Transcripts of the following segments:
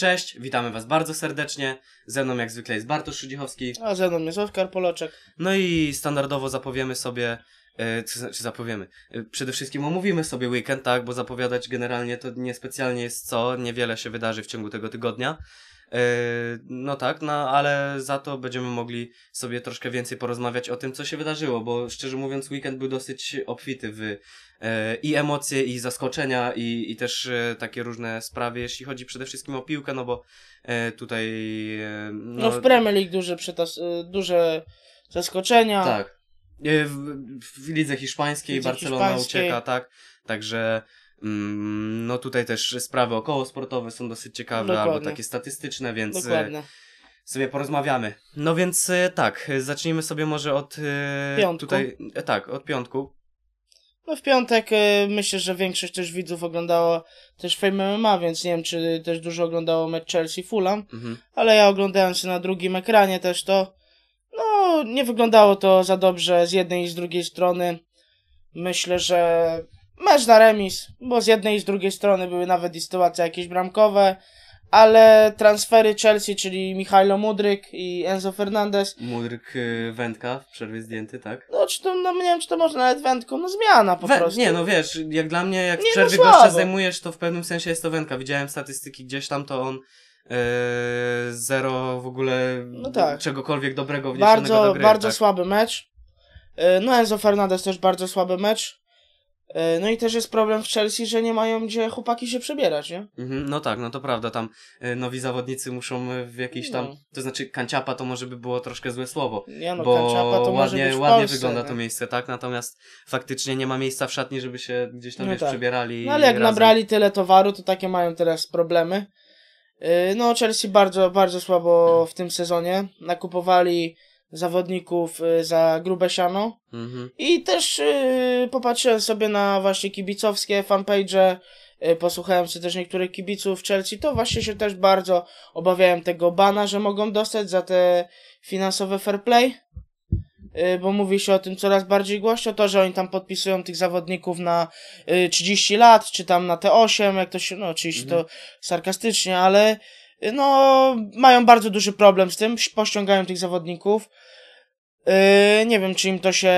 Cześć, witamy Was bardzo serdecznie. Ze mną jak zwykle jest Bartosz Szydzichowski. A ze mną jest Oskar Poloczek. No i standardowo zapowiemy sobie, e, czy znaczy zapowiemy, e, przede wszystkim omówimy sobie weekend, tak, bo zapowiadać generalnie to niespecjalnie jest co, niewiele się wydarzy w ciągu tego tygodnia. Yy, no tak, no ale za to będziemy mogli sobie troszkę więcej porozmawiać o tym, co się wydarzyło, bo szczerze mówiąc, weekend był dosyć obfity w yy, i emocje, i zaskoczenia, i, i też yy, takie różne sprawy, jeśli chodzi przede wszystkim o piłkę, no bo tutaj. No, no w Premier League duże, przytas- duże zaskoczenia. Tak. W, w lidze hiszpańskiej Lidze Barcelona hiszpańskiej. ucieka, tak. Także Mm, no tutaj też sprawy sportowe są dosyć ciekawe, Dokładnie. albo takie statystyczne, więc e, Dokładnie. sobie porozmawiamy. No więc e, tak, zacznijmy sobie może od e, piątku. tutaj tak, od piątku. No w piątek myślę, że większość też widzów oglądało też Fame MMA, więc nie wiem, czy też dużo oglądało mecz Chelsea-Fulham, mhm. ale ja oglądałem się na drugim ekranie też to. No, nie wyglądało to za dobrze z jednej i z drugiej strony. Myślę, że mecz na remis, bo z jednej i z drugiej strony były nawet i sytuacje jakieś bramkowe, ale transfery Chelsea, czyli Michajlo Mudryk i Enzo Fernandez. Mudryk y, wędka w przerwie zdjęty, tak? No, czy to, no, nie wiem, czy to można nawet wędką, no zmiana po prostu. Nie, no wiesz, jak dla mnie, jak nie, w no, przerwie no, gościa zajmujesz, to w pewnym sensie jest to wędka. Widziałem statystyki gdzieś tam, to on y, zero w ogóle no tak. czegokolwiek dobrego wniesionego bardzo, do gry. Bardzo tak. słaby mecz. Y, no Enzo Fernandez też bardzo słaby mecz. E, no i też jest problem w Chelsea, że nie mają gdzie chłopaki się przebierać, nie? Mhm, no tak, no to prawda, tam e, nowi zawodnicy muszą e, w jakiejś tam, no. to znaczy kanciapa to może by było troszkę złe słowo, nie no, bo kanciapa to ładnie, może być ładnie Polsce, wygląda nie? to tak. miejsce, tak? Natomiast faktycznie nie ma miejsca w szatni, żeby się gdzieś tam no wiesz, tak. przebierali. No ale jak razem. nabrali tyle towaru, to takie mają teraz problemy. No Chelsea bardzo, bardzo słabo w tym sezonie, nakupowali zawodników y, za grube siano. Mhm. I też y, popatrzyłem sobie na właśnie kibicowskie fanpage, y, posłuchałem sobie też niektórych kibiców Chelsea, to właśnie się też bardzo obawiałem tego bana, że mogą dostać za te finansowe fair play. bo mówi się o tym coraz bardziej głośno, to, że oni tam podpisują tych zawodników na 30 lat, czy tam na te 8, jak to się, no oczywiście mhm. to sarkastycznie, ale no, mają bardzo duży problem z tym, pościągają tych zawodników. Yy, nie wiem, czy im to się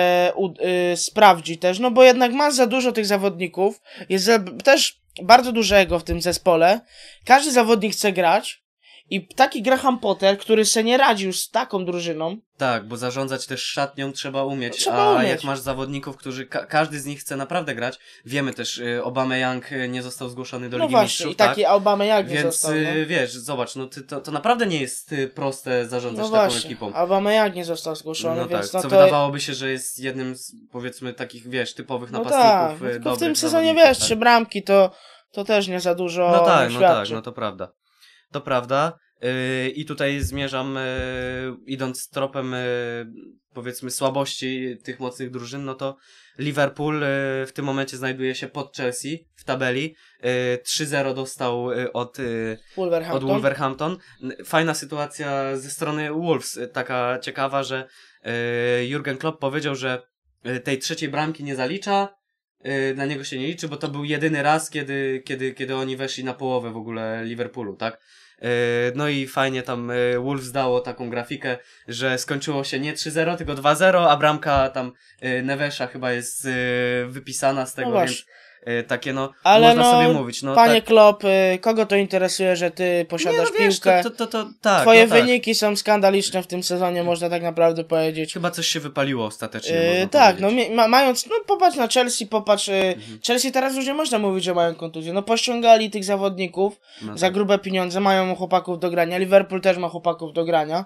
yy, sprawdzi też, no bo jednak ma za dużo tych zawodników, jest też bardzo dużego w tym zespole. Każdy zawodnik chce grać, i taki Graham Potter, który se nie radził z taką drużyną. Tak, bo zarządzać też szatnią trzeba umieć. Trzeba a umieć. jak masz zawodników, którzy ka każdy z nich chce naprawdę grać, wiemy też, y, Young y, nie został zgłoszony do no Ligi właśnie, Mistrzów. I taki tak? Obameyang nie Więc, został. Więc y, wiesz, zobacz, no ty, to, to naprawdę nie jest y, proste zarządzać no taką właśnie, ekipą. Young nie został zgłoszony, no więc tak, no co to... wydawałoby się, że jest jednym z powiedzmy takich, wiesz, typowych no napastników. Tak, tylko w tym sezonie wiesz, tak. trzy bramki to, to też nie za dużo. No tak, no tak, no to prawda. To prawda. Yy, I tutaj zmierzam, yy, idąc tropem yy, powiedzmy słabości tych mocnych drużyn, no to Liverpool w tym momencie znajduje się pod Chelsea w tabeli. 3-0 dostał od Wolverhampton. od Wolverhampton. Fajna sytuacja ze strony Wolves, taka ciekawa, że Jurgen Klopp powiedział, że tej trzeciej bramki nie zalicza, dla niego się nie liczy, bo to był jedyny raz, kiedy, kiedy, kiedy oni weszli na połowę w ogóle Liverpoolu, tak? E, no i fajnie tam e, Wolves dało taką grafikę, że skończyło się nie 3-0, tylko 2-0, a bramka tam e, nevesha chyba jest wypisana z no tego, no więc Y, takie no, Ale można no, sobie mówić. No, panie tak. Klop, y, kogo to interesuje, że ty posiadasz nie, no wiesz, piłkę? To, to, to, to tak, Twoje no, tak. wyniki są skandaliczne w tym sezonie, y, można tak naprawdę powiedzieć. Chyba coś się wypaliło ostatecznie. Yy, tak, no, powiedzieć. no ma, mając, no popatrz na Chelsea, popatrz, mhm. Chelsea teraz już nie można mówić, że mają kontuzję. No pościągali tych zawodników no za tak. grube pieniądze, mają chłopaków do grania, Liverpool też ma chłopaków do grania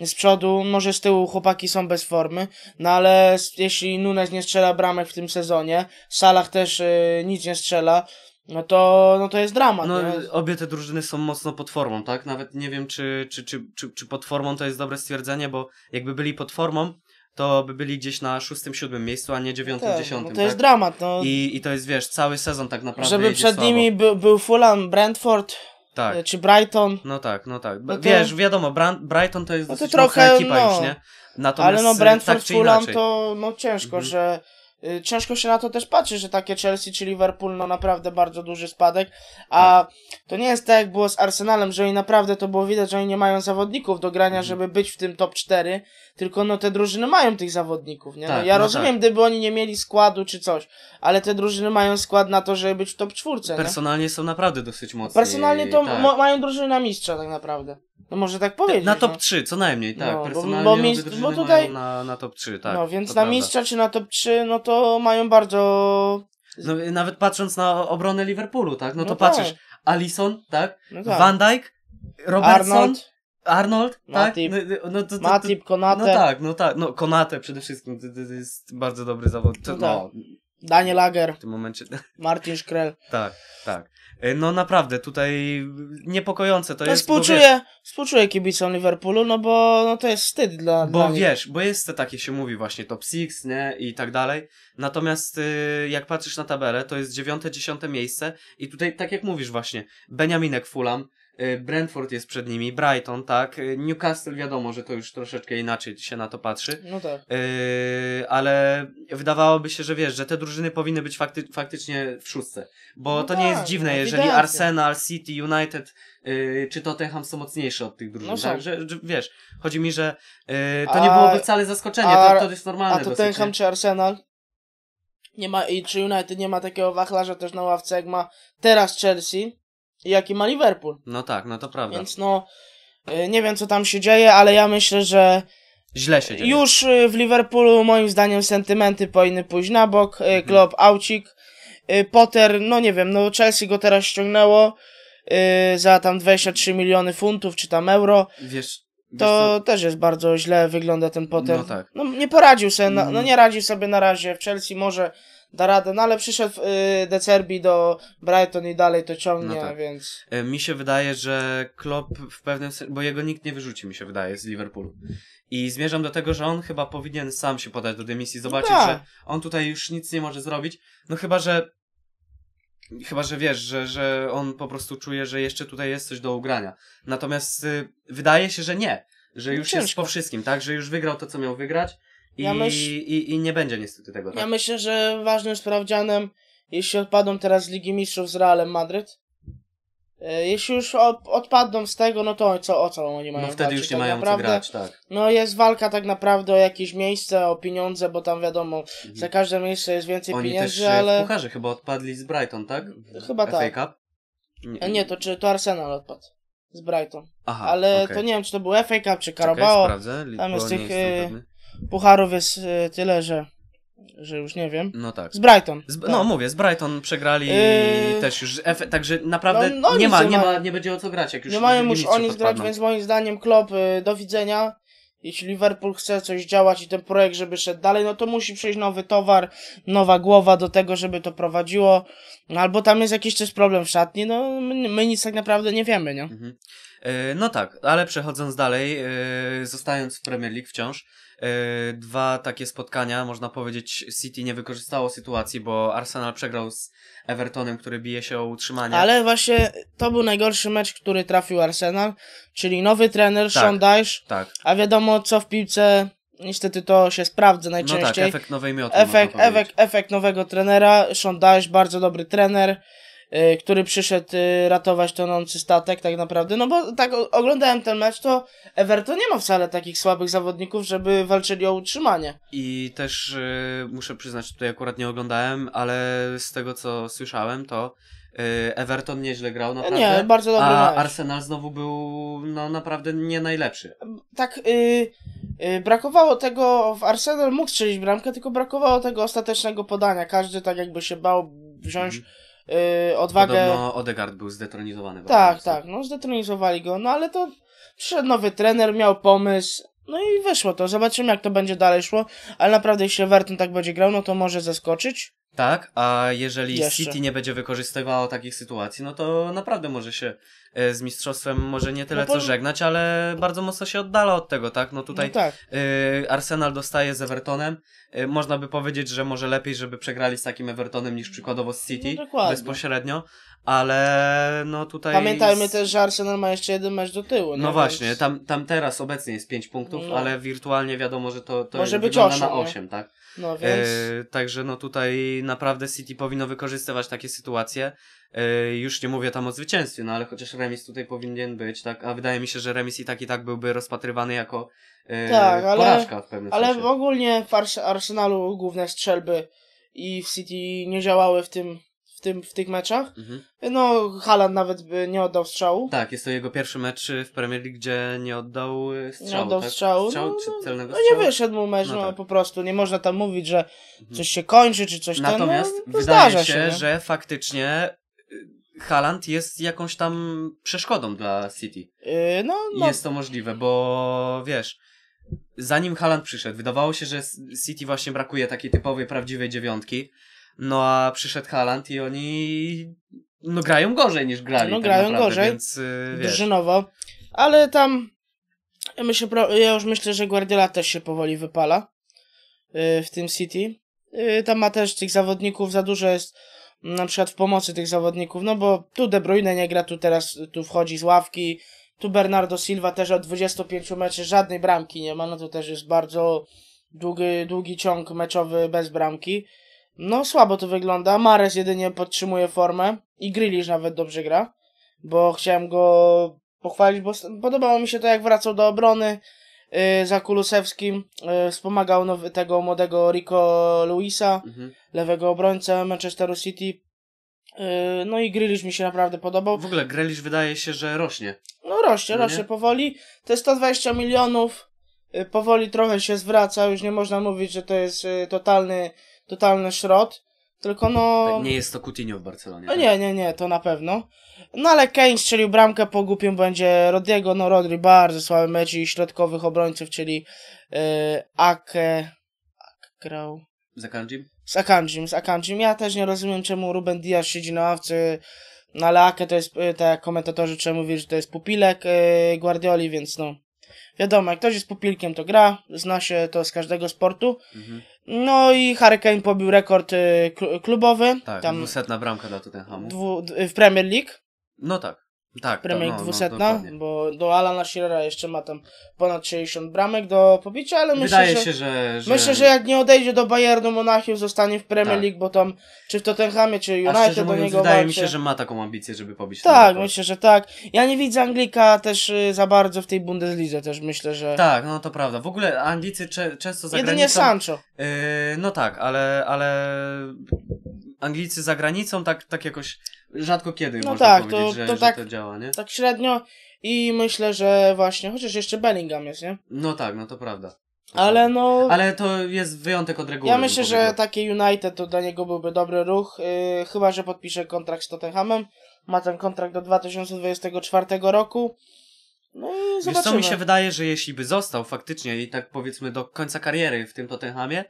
z przodu, może z tyłu chłopaki są bez formy, no ale jeśli Nunes nie strzela bramek w tym sezonie, Salah też y, nic nie strzela, no to, no to jest dramat. No, obie te drużyny są mocno pod formą, tak? Nawet nie wiem, czy, czy, czy, czy, czy pod formą to jest dobre stwierdzenie, bo jakby byli pod formą, to by byli gdzieś na szóstym, siódmym miejscu, a nie no dziewiątym, tak, no dziesiątym. No to jest tak? dramat. No. I, I to jest, wiesz, cały sezon tak naprawdę. Żeby przed słabo. nimi był Fulham, Brentford, tak. E, czy Brighton. No tak, no tak. No to... Wiesz, wiadomo, Brighton to jest no to trochę, ekipa no, już, nie? Natomiast ale no e, Brentford tak Fulham to no ciężko, mhm. że Y, ciężko się na to też patrzy, że takie Chelsea czy Liverpool, no naprawdę bardzo duży spadek, a tak. to nie jest tak jak było z Arsenalem, że oni naprawdę to było widać, że oni nie mają zawodników do grania, mhm. żeby być w tym top 4, tylko no te drużyny mają tych zawodników, nie? No, tak, ja no tak. rozumiem, tak. gdyby oni nie mieli składu czy coś, ale te drużyny mają skład na to, żeby być w top 4, Personalnie nie? są naprawdę dosyć mocne. Personalnie to tak. mają drużyny na mistrza tak naprawdę. No może tak powiedzieć. Na top 3, no. co najmniej, tak. No, Personalnie bo, bo, mistrz, bo tutaj... na, na top 3, tak. No więc na prawda. mistrza czy na top 3, no to mają bardzo... No, nawet patrząc na obronę Liverpoolu, tak, no, no to tak. patrzysz Alisson, tak, no tak. Van Dijk, Robertson, Arnold. Arnold, Matip. tak? No, no, no to, to, Matip, Konate. No tak, no tak, no Konate przede wszystkim, to, to jest bardzo dobry zawodnik. No, tak. No. Daniel Lager. W tym momencie. Martin Schrell. tak, tak. E, no naprawdę, tutaj niepokojące to no, jest. Współczuję, wiesz, współczuję kibicom Liverpoolu, no bo no to jest wstyd dla Bo dla wiesz, bo jest te takie się mówi właśnie top six nie? I tak dalej. Natomiast y, jak patrzysz na tabelę, to jest dziewiąte, dziesiąte miejsce i tutaj tak jak mówisz właśnie, Beniaminek Fulham, Y, Brentford jest przed nimi, Brighton, tak. Y, Newcastle wiadomo, że to już troszeczkę inaczej się na to patrzy. No tak. Yy, ale wydawałoby się, że wiesz, że te drużyny powinny być fakty faktycznie w szóstce. Bo no to tak, nie jest tak, dziwne, no, jeżeli Arsenal, City, United yy, czy Tottenham są mocniejsze od tych drużyn. No tak. Że, że, wiesz, chodzi mi, że yy, to a, nie byłoby wcale zaskoczenie, a, to, to jest normalne. A Tottenham czy Arsenal? Nie ma, I czy United nie ma takiego wachlarza też na ławce, jak ma teraz Chelsea? jaki ma Liverpool. No tak, no to prawda. Więc no, y, nie wiem co tam się dzieje, ale ja myślę, że Źle się dzieje. Już y, w Liverpoolu moim zdaniem sentymenty powinny pójść na bok. Y, mhm. Klopp, mhm. aucik. Potter, no nie wiem, no Chelsea go teraz ściągnęło za tam 23 miliony funtów czy tam euro. Wiesz, to też jest bardzo źle wygląda ten Potter. No tak. No nie poradził sobie, na, mm. no nie radził sobie na razie w Chelsea może da radę, no ale przyszedł y, De Cerbi do Brighton i dalej to ciągnie, no tak. więc... E, mi się wydaje, że Klopp w pewnym sensie, bo jego nikt nie wyrzuci, mi się wydaje, z Liverpoolu. I zmierzam do tego, że on chyba powinien sam się podać do dymisji, zobaczyć, no że tak. on tutaj już nic nie może zrobić, no chyba, że Chyba, że wiesz, że, że on po prostu czuje, że jeszcze tutaj jest coś do ugrania. Natomiast y, wydaje się, że nie. Że już Ciężko. jest po wszystkim, tak? Że już wygrał to, co miał wygrać i, ja myśl... i, I nie będzie niestety tego. Tak? Ja myślę, że ważnym sprawdzianem, jeśli odpadną teraz z Ligi Mistrzów z Realem Madryt, e, jeśli już odpadną z tego, no to co, o co oni no mają No wtedy grać, już nie tak mają naprawdę, grać, tak. No jest walka tak naprawdę o jakieś miejsce, o pieniądze, bo tam wiadomo, mhm. za każde miejsce jest więcej oni pieniędzy, też, ale... Oni chyba odpadli z Brighton, tak? Chyba FA tak. Cup? Nie. E, nie, to czy to Arsenal odpadł z Brighton. Aha, Ale okay. to nie wiem, czy to był FA Cup, czy Carabao. Czekaj, sprawdzę, Lipo, tam jest tych pucharów jest e, tyle, że że już nie wiem. No tak. Z Brighton. Z, tak. No mówię, z Brighton przegrali yy... też już, także naprawdę no, no, nie, ma, nie, ma, nie będzie o co grać, jak już Nie mają już oni grać, więc moim zdaniem klop e, do widzenia. Jeśli Liverpool chce coś działać i ten projekt, żeby szedł dalej, no to musi przyjść nowy towar, nowa głowa do tego, żeby to prowadziło. No albo tam jest jakiś też problem w szatni, no my, my nic tak naprawdę nie wiemy, nie? Mhm. E, no tak, ale przechodząc dalej, e, zostając w Premier League wciąż, e, dwa takie spotkania, można powiedzieć, City nie wykorzystało sytuacji, bo Arsenal przegrał z Evertonem, który bije się o utrzymanie. Ale właśnie to był najgorszy mecz, który trafił Arsenal, czyli nowy trener, tak, Sean Dyche, tak. a wiadomo co w piłce Niestety to się sprawdza najczęściej. No tak, efekt nowej mioty. Efekt, efekt, efekt nowego trenera. Sean bardzo dobry trener, yy, który przyszedł yy, ratować tonący statek tak naprawdę. No bo tak oglądałem ten mecz, to Everton nie ma wcale takich słabych zawodników, żeby walczyli o utrzymanie. I też yy, muszę przyznać, tutaj akurat nie oglądałem, ale z tego co słyszałem, to E, Everton nieźle grał, e, naprawdę. Nie, bardzo dobrze. A Arsenal znowu był no, naprawdę nie najlepszy. Tak, y, y, brakowało tego, w Arsenal mógł strzelić bramkę, tylko brakowało tego ostatecznego podania. Każdy tak jakby się bał wziąć mm. yy, odwagę. Podobno Odegard był zdetronizowany. Tak, tak, no zdetronizowali go, no ale to przyszedł nowy trener, miał pomysł. No i wyszło to. Zobaczymy, jak to będzie dalej szło. Ale naprawdę, jeśli Everton tak będzie grał, no to może zaskoczyć. Tak, a jeżeli Jeszcze. City nie będzie wykorzystywało takich sytuacji, no to naprawdę może się e, z mistrzostwem może nie tyle no co żegnać, ale bardzo mocno się oddala od tego, tak? No tutaj no tak. E, Arsenal dostaje z Evertonem. E, można by powiedzieć, że może lepiej, żeby przegrali z takim Evertonem niż przykładowo z no City no bezpośrednio, ale no tutaj... Pamiętajmy też, że Arsenal ma jeszcze jeden mecz do tyłu. No właśnie, tam, tam teraz obecnie jest 5 punktów, no. ale wirtualnie wiadomo, że to, to może być 8, na 8, nie? No. tak? No e, więc... E, także no tutaj naprawdę City powinno wykorzystywać takie sytuacje. E, już nie mówię tam o zwycięstwie, no ale chociaż remis tutaj powinien być, tak? A wydaje mi się, że remis i tak i tak byłby rozpatrywany jako e, tak, ale, porażka w pewnym ale sensie. Ale ogólnie w Arsenalu główne strzelby i w City nie działały w tym tym, w tych meczach. Mhm. No, Halan nawet by nie oddał strzału. Tak, jest to jego pierwszy mecz w Premier League, gdzie nie oddał e, strzału. Nie oddał tak? strzału. strzału no, czy no, celnego strzału? No nie wyszedł mu mecz, no, no tak. po prostu. Nie można tam mówić, że mhm. coś się kończy, czy coś tam. Natomiast ten, no, no, wydaje się, się że faktycznie e, Haaland jest jakąś tam przeszkodą dla City. Yy, no, no. Jest to możliwe, bo wiesz, zanim Haaland przyszedł, wydawało się, że City właśnie brakuje takiej typowej, prawdziwej dziewiątki. No a przyszedł Haaland i oni no grają gorzej niż grali. No tak grają naprawdę, gorzej, więc, yy, drużynowo. Ale tam ja, myślę, ja już myślę, że Guardiola też się powoli wypala y, w tym City. Y, tam ma też tych zawodników za dużo jest na przykład w pomocy tych zawodników, no bo tu De Bruyne nie gra, tu teraz tu wchodzi z ławki, tu Bernardo Silva też od 25 meczy żadnej bramki nie ma, no to też jest bardzo długi, długi ciąg meczowy bez bramki. No słabo to wygląda. Mares jedynie podtrzymuje formę i Grealish nawet dobrze gra, bo chciałem go pochwalić, bo podobało mi się to jak wracał do obrony yy, za Kulusewskim. Yy, wspomagał nowy, tego młodego Rico Luisa, mhm. lewego obrońcę Manchesteru City. Y, no i Grealish mi się naprawdę podobał. W ogóle Grealish wydaje się, że rośnie. No rośnie, no rośnie powoli. Te 120 milionów y, powoli trochę się zwraca. Już nie można mówić, że to jest y, totalny totalny szrot. Tylko no. Tak, nie jest to Coutinho w Barcelonie. No tak? nie, nie, nie, to na pewno. No ale Kane strzelił bramkę po głupim będzie Rodiego. No Rodri bardzo słaby mecz i środkowych obrońców, czyli yy, Ake. Ake grał. Z Akanjim? Z Akanjim, z Akanjim. Ja też nie rozumiem, czemu Ruben Diaz siedzi na ławce. No ale Ake to jest, y, tak jak komentatorzy czemu mówili, że to jest pupilek yy, Guardioli, więc no. Wiadomo, jak ktoś jest pupilkiem, to gra, zna się to z każdego sportu. Mhm. No i Hurricane pobił rekord y, klubowy. Tak, tam dwusetna bramka dla Tottenhamu. Dwu, d- w Premier League. No tak. Tak, Premier League no, 200, no, bo do Alana Shearera jeszcze ma tam ponad 60 bramek do pobicia, ale Wydaje myślę, że, się, że, że... myślę, że jak nie odejdzie do Bayernu Monachium, zostanie w Premier tak. League, bo tam czy w Tottenhamie, czy United do mówiąc, niego Wydaje walczy. mi się, że ma taką ambicję, żeby pobić Tak, myślę, że tak. Ja nie widzę Anglika też y, za bardzo w tej Bundeslidze, też myślę, że... Tak, no to prawda. W ogóle Anglicy cze- często za Jedynie granicą... Sancho. Yy, no tak, ale, ale Anglicy za granicą tak, tak jakoś rzadko kiedy no można tak, powiedzieć, to, że, to że tak, to działa, nie? Tak średnio i myślę, że właśnie, chociaż jeszcze Bellingham jest, nie? No tak, no to prawda. Ale no... Ale to jest wyjątek od reguły. Ja myślę, że takie United to dla niego byłby dobry ruch, yy, chyba, że podpisze kontrakt z Tottenhamem. Ma ten kontrakt do 2024 roku. No i zobaczymy. Wiesz co, mi się wydaje, że jeśli by został faktycznie i tak powiedzmy do końca kariery w tym Tottenhamie,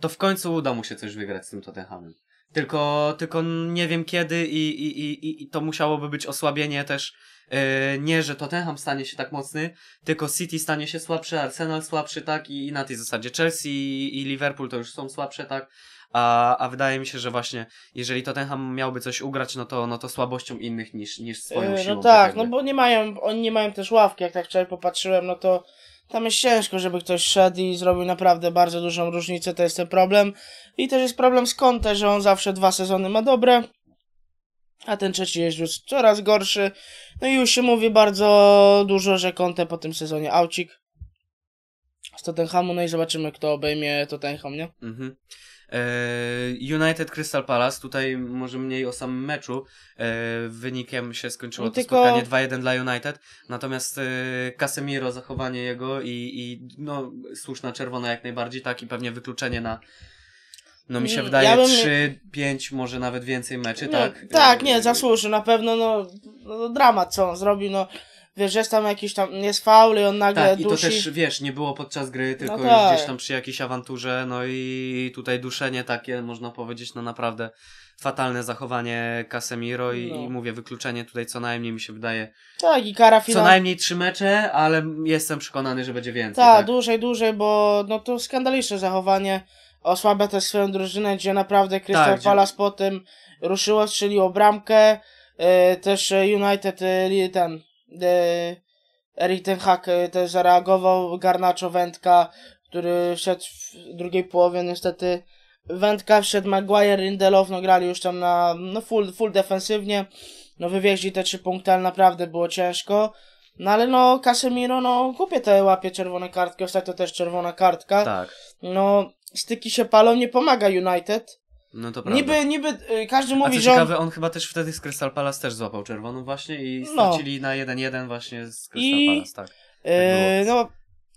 to w końcu uda mu się coś wygrać z tym Tottenhamem. Tylko, tylko nie wiem kiedy i, i, i, i to musiałoby być osłabienie też e, nie, że Tottenham stanie się tak mocny, tylko City stanie się słabszy, Arsenal słabszy, tak, i, i na tej zasadzie Chelsea i, Liverpool to już są słabsze, tak, a, a wydaje mi się, że właśnie jeżeli Tottenham miałby coś ugrać, no to, no to słabością innych niż, niż swoją e, no siłą. No tak, tak no bo nie mają, oni nie mają też ławki, jak tak wczoraj popatrzyłem, no to tam jest ciężko, żeby ktoś szedł i zrobił naprawdę bardzo dużą różnicę, to jest ten problem. I też jest problem z Conte, że on zawsze dwa sezony ma dobre, a ten trzeci jest już coraz gorszy. No i już się mówi bardzo dużo, że Conte po tym sezonie aucik z Tottenhamu, no i zobaczymy, kto obejmie Tottenham, nie? Mhm. E, United Crystal Palace, tutaj może mniej o samym meczu, e, wynikiem się skończyło no to tylko... spotkanie 2-1 dla United, natomiast e, Casemiro, zachowanie jego i, i no, słuszna czerwona jak najbardziej, tak i pewnie wykluczenie na no mi się wydaje ja bym... 3, 5, może nawet więcej meczy, nie, tak? Tak, nie, zasłuży na pewno, no, no dramat co on zrobił, no wiesz, jest tam jakiś tam, jest faul i on nagle tak, dusi. i to też, wiesz, nie było podczas gry, no tylko no tak. gdzieś tam przy jakiejś awanturze, no i tutaj duszenie takie, można powiedzieć, no naprawdę fatalne zachowanie Casemiro i, no. i mówię, wykluczenie tutaj co najmniej mi się wydaje. Tak, i kara Co najmniej trzy mecze, ale jestem przekonany, że będzie więcej. Ta, tak, dłużej, dłużej, bo no to skandaliczne zachowanie. Osłabia też swoją drużynę, gdzie naprawdę tak, Crystal tak, Palace gdzie... po tym ruszyło, strzeliło bramkę. Yy, też United yy, ten E, Erik Ten Hag e, też zareagował, Garnaczo Wędka, który wszedł w drugiej połowie, niestety Wędka wszedł, Maguire, Rindelof, no grali już tam na no full, full defensywnie, no wywieźli te trzy punkty, ale naprawdę było ciężko. No ale no Casemiro, no kupię te łapie czerwone kartki, ostatnio też czerwona kartka. Tak. No styki się palą, nie pomaga United. No to prawda. Niby, niby każdy mówi, A co że. Ciekawe, on... on chyba też wtedy z Crystal Palace też złapał czerwoną właśnie i no. stracili no. na 1-1 właśnie z Crystal I... Palace, tak. Y, tak yy, no,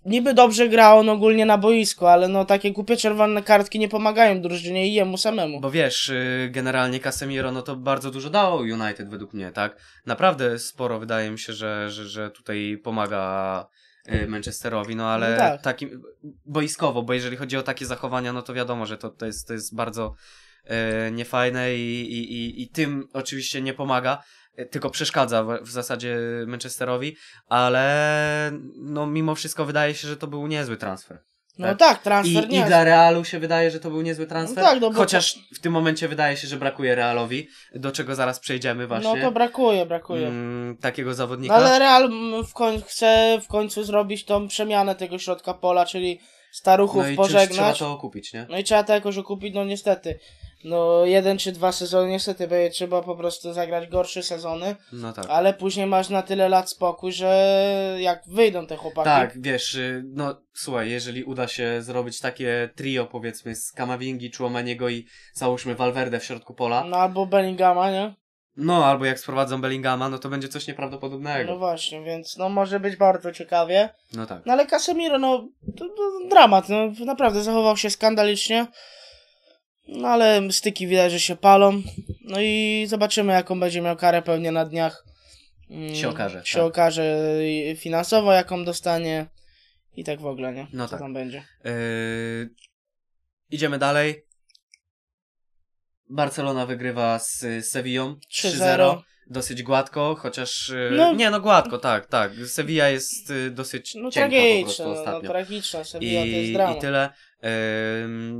niby dobrze grał on ogólnie na boisku, ale no takie głupie czerwone kartki nie pomagają drużynie i jemu samemu. Bo wiesz, y, generalnie Casemiro no to bardzo dużo dało United według mnie, tak? Naprawdę sporo wydaje mi się, że, że, że tutaj pomaga Y, Manchesterowi, no ale no tak. takim boiskowo, bo jeżeli chodzi o takie zachowania, no to wiadomo, że to, to, jest, to jest bardzo e, niefajne i, i, i, i tym oczywiście nie pomaga, y, tylko przeszkadza w, w zasadzie Manchesterowi, ale no mimo wszystko wydaje się, że to był niezły transfer. No tak, tak transfer I, nie. I dla Realu się wydaje, że to był niezły no transfer. No tak, no Chociaż to... w tym momencie wydaje się, że brakuje Realowi, do czego zaraz przejdziemy no właśnie. No to brakuje, brakuje. Mm, takiego zawodnika. No, ale Real w końcu, chce w końcu zrobić tą przemianę tego środka pola, czyli staruchów no i pożegnać. Trzeba to okupić, nie? No i trzeba to jakoś okupić, no niestety no jeden czy dwa sezony niestety trzeba po prostu zagrać gorsze sezony, no tak. ale później masz na tyle lat spokój, że jak wyjdą te chłopaki. Tak, wiesz, y, no słuchaj, jeżeli uda się zrobić takie trio powiedzmy z Kamavingi, Człomaniego i załóżmy Valverde w środku pola. No albo Bellingama, nie? No, albo jak sprowadzą Bellingama, no to będzie coś nieprawdopodobnego. No właśnie, więc no może być bardzo ciekawie. No tak. No ale Casemiro, no, to, to dramat, no naprawdę zachował się skandalicznie. No ale styki widać, że się palą. No i zobaczymy, jaką będzie miał karę pewnie na dniach. Mm, się okaże. Się tak. okaże finansowo, jaką dostanie. I tak w ogóle, nie? No Co tak. tam będzie. Yy... Idziemy dalej. Barcelona wygrywa z Sevillą 3-0 dosyć gładko, chociaż... E, no, nie, no gładko, tak, tak. Sevilla jest e, dosyć no, cienka No, tragiczna, Sevilla I, to jest drama. I tyle.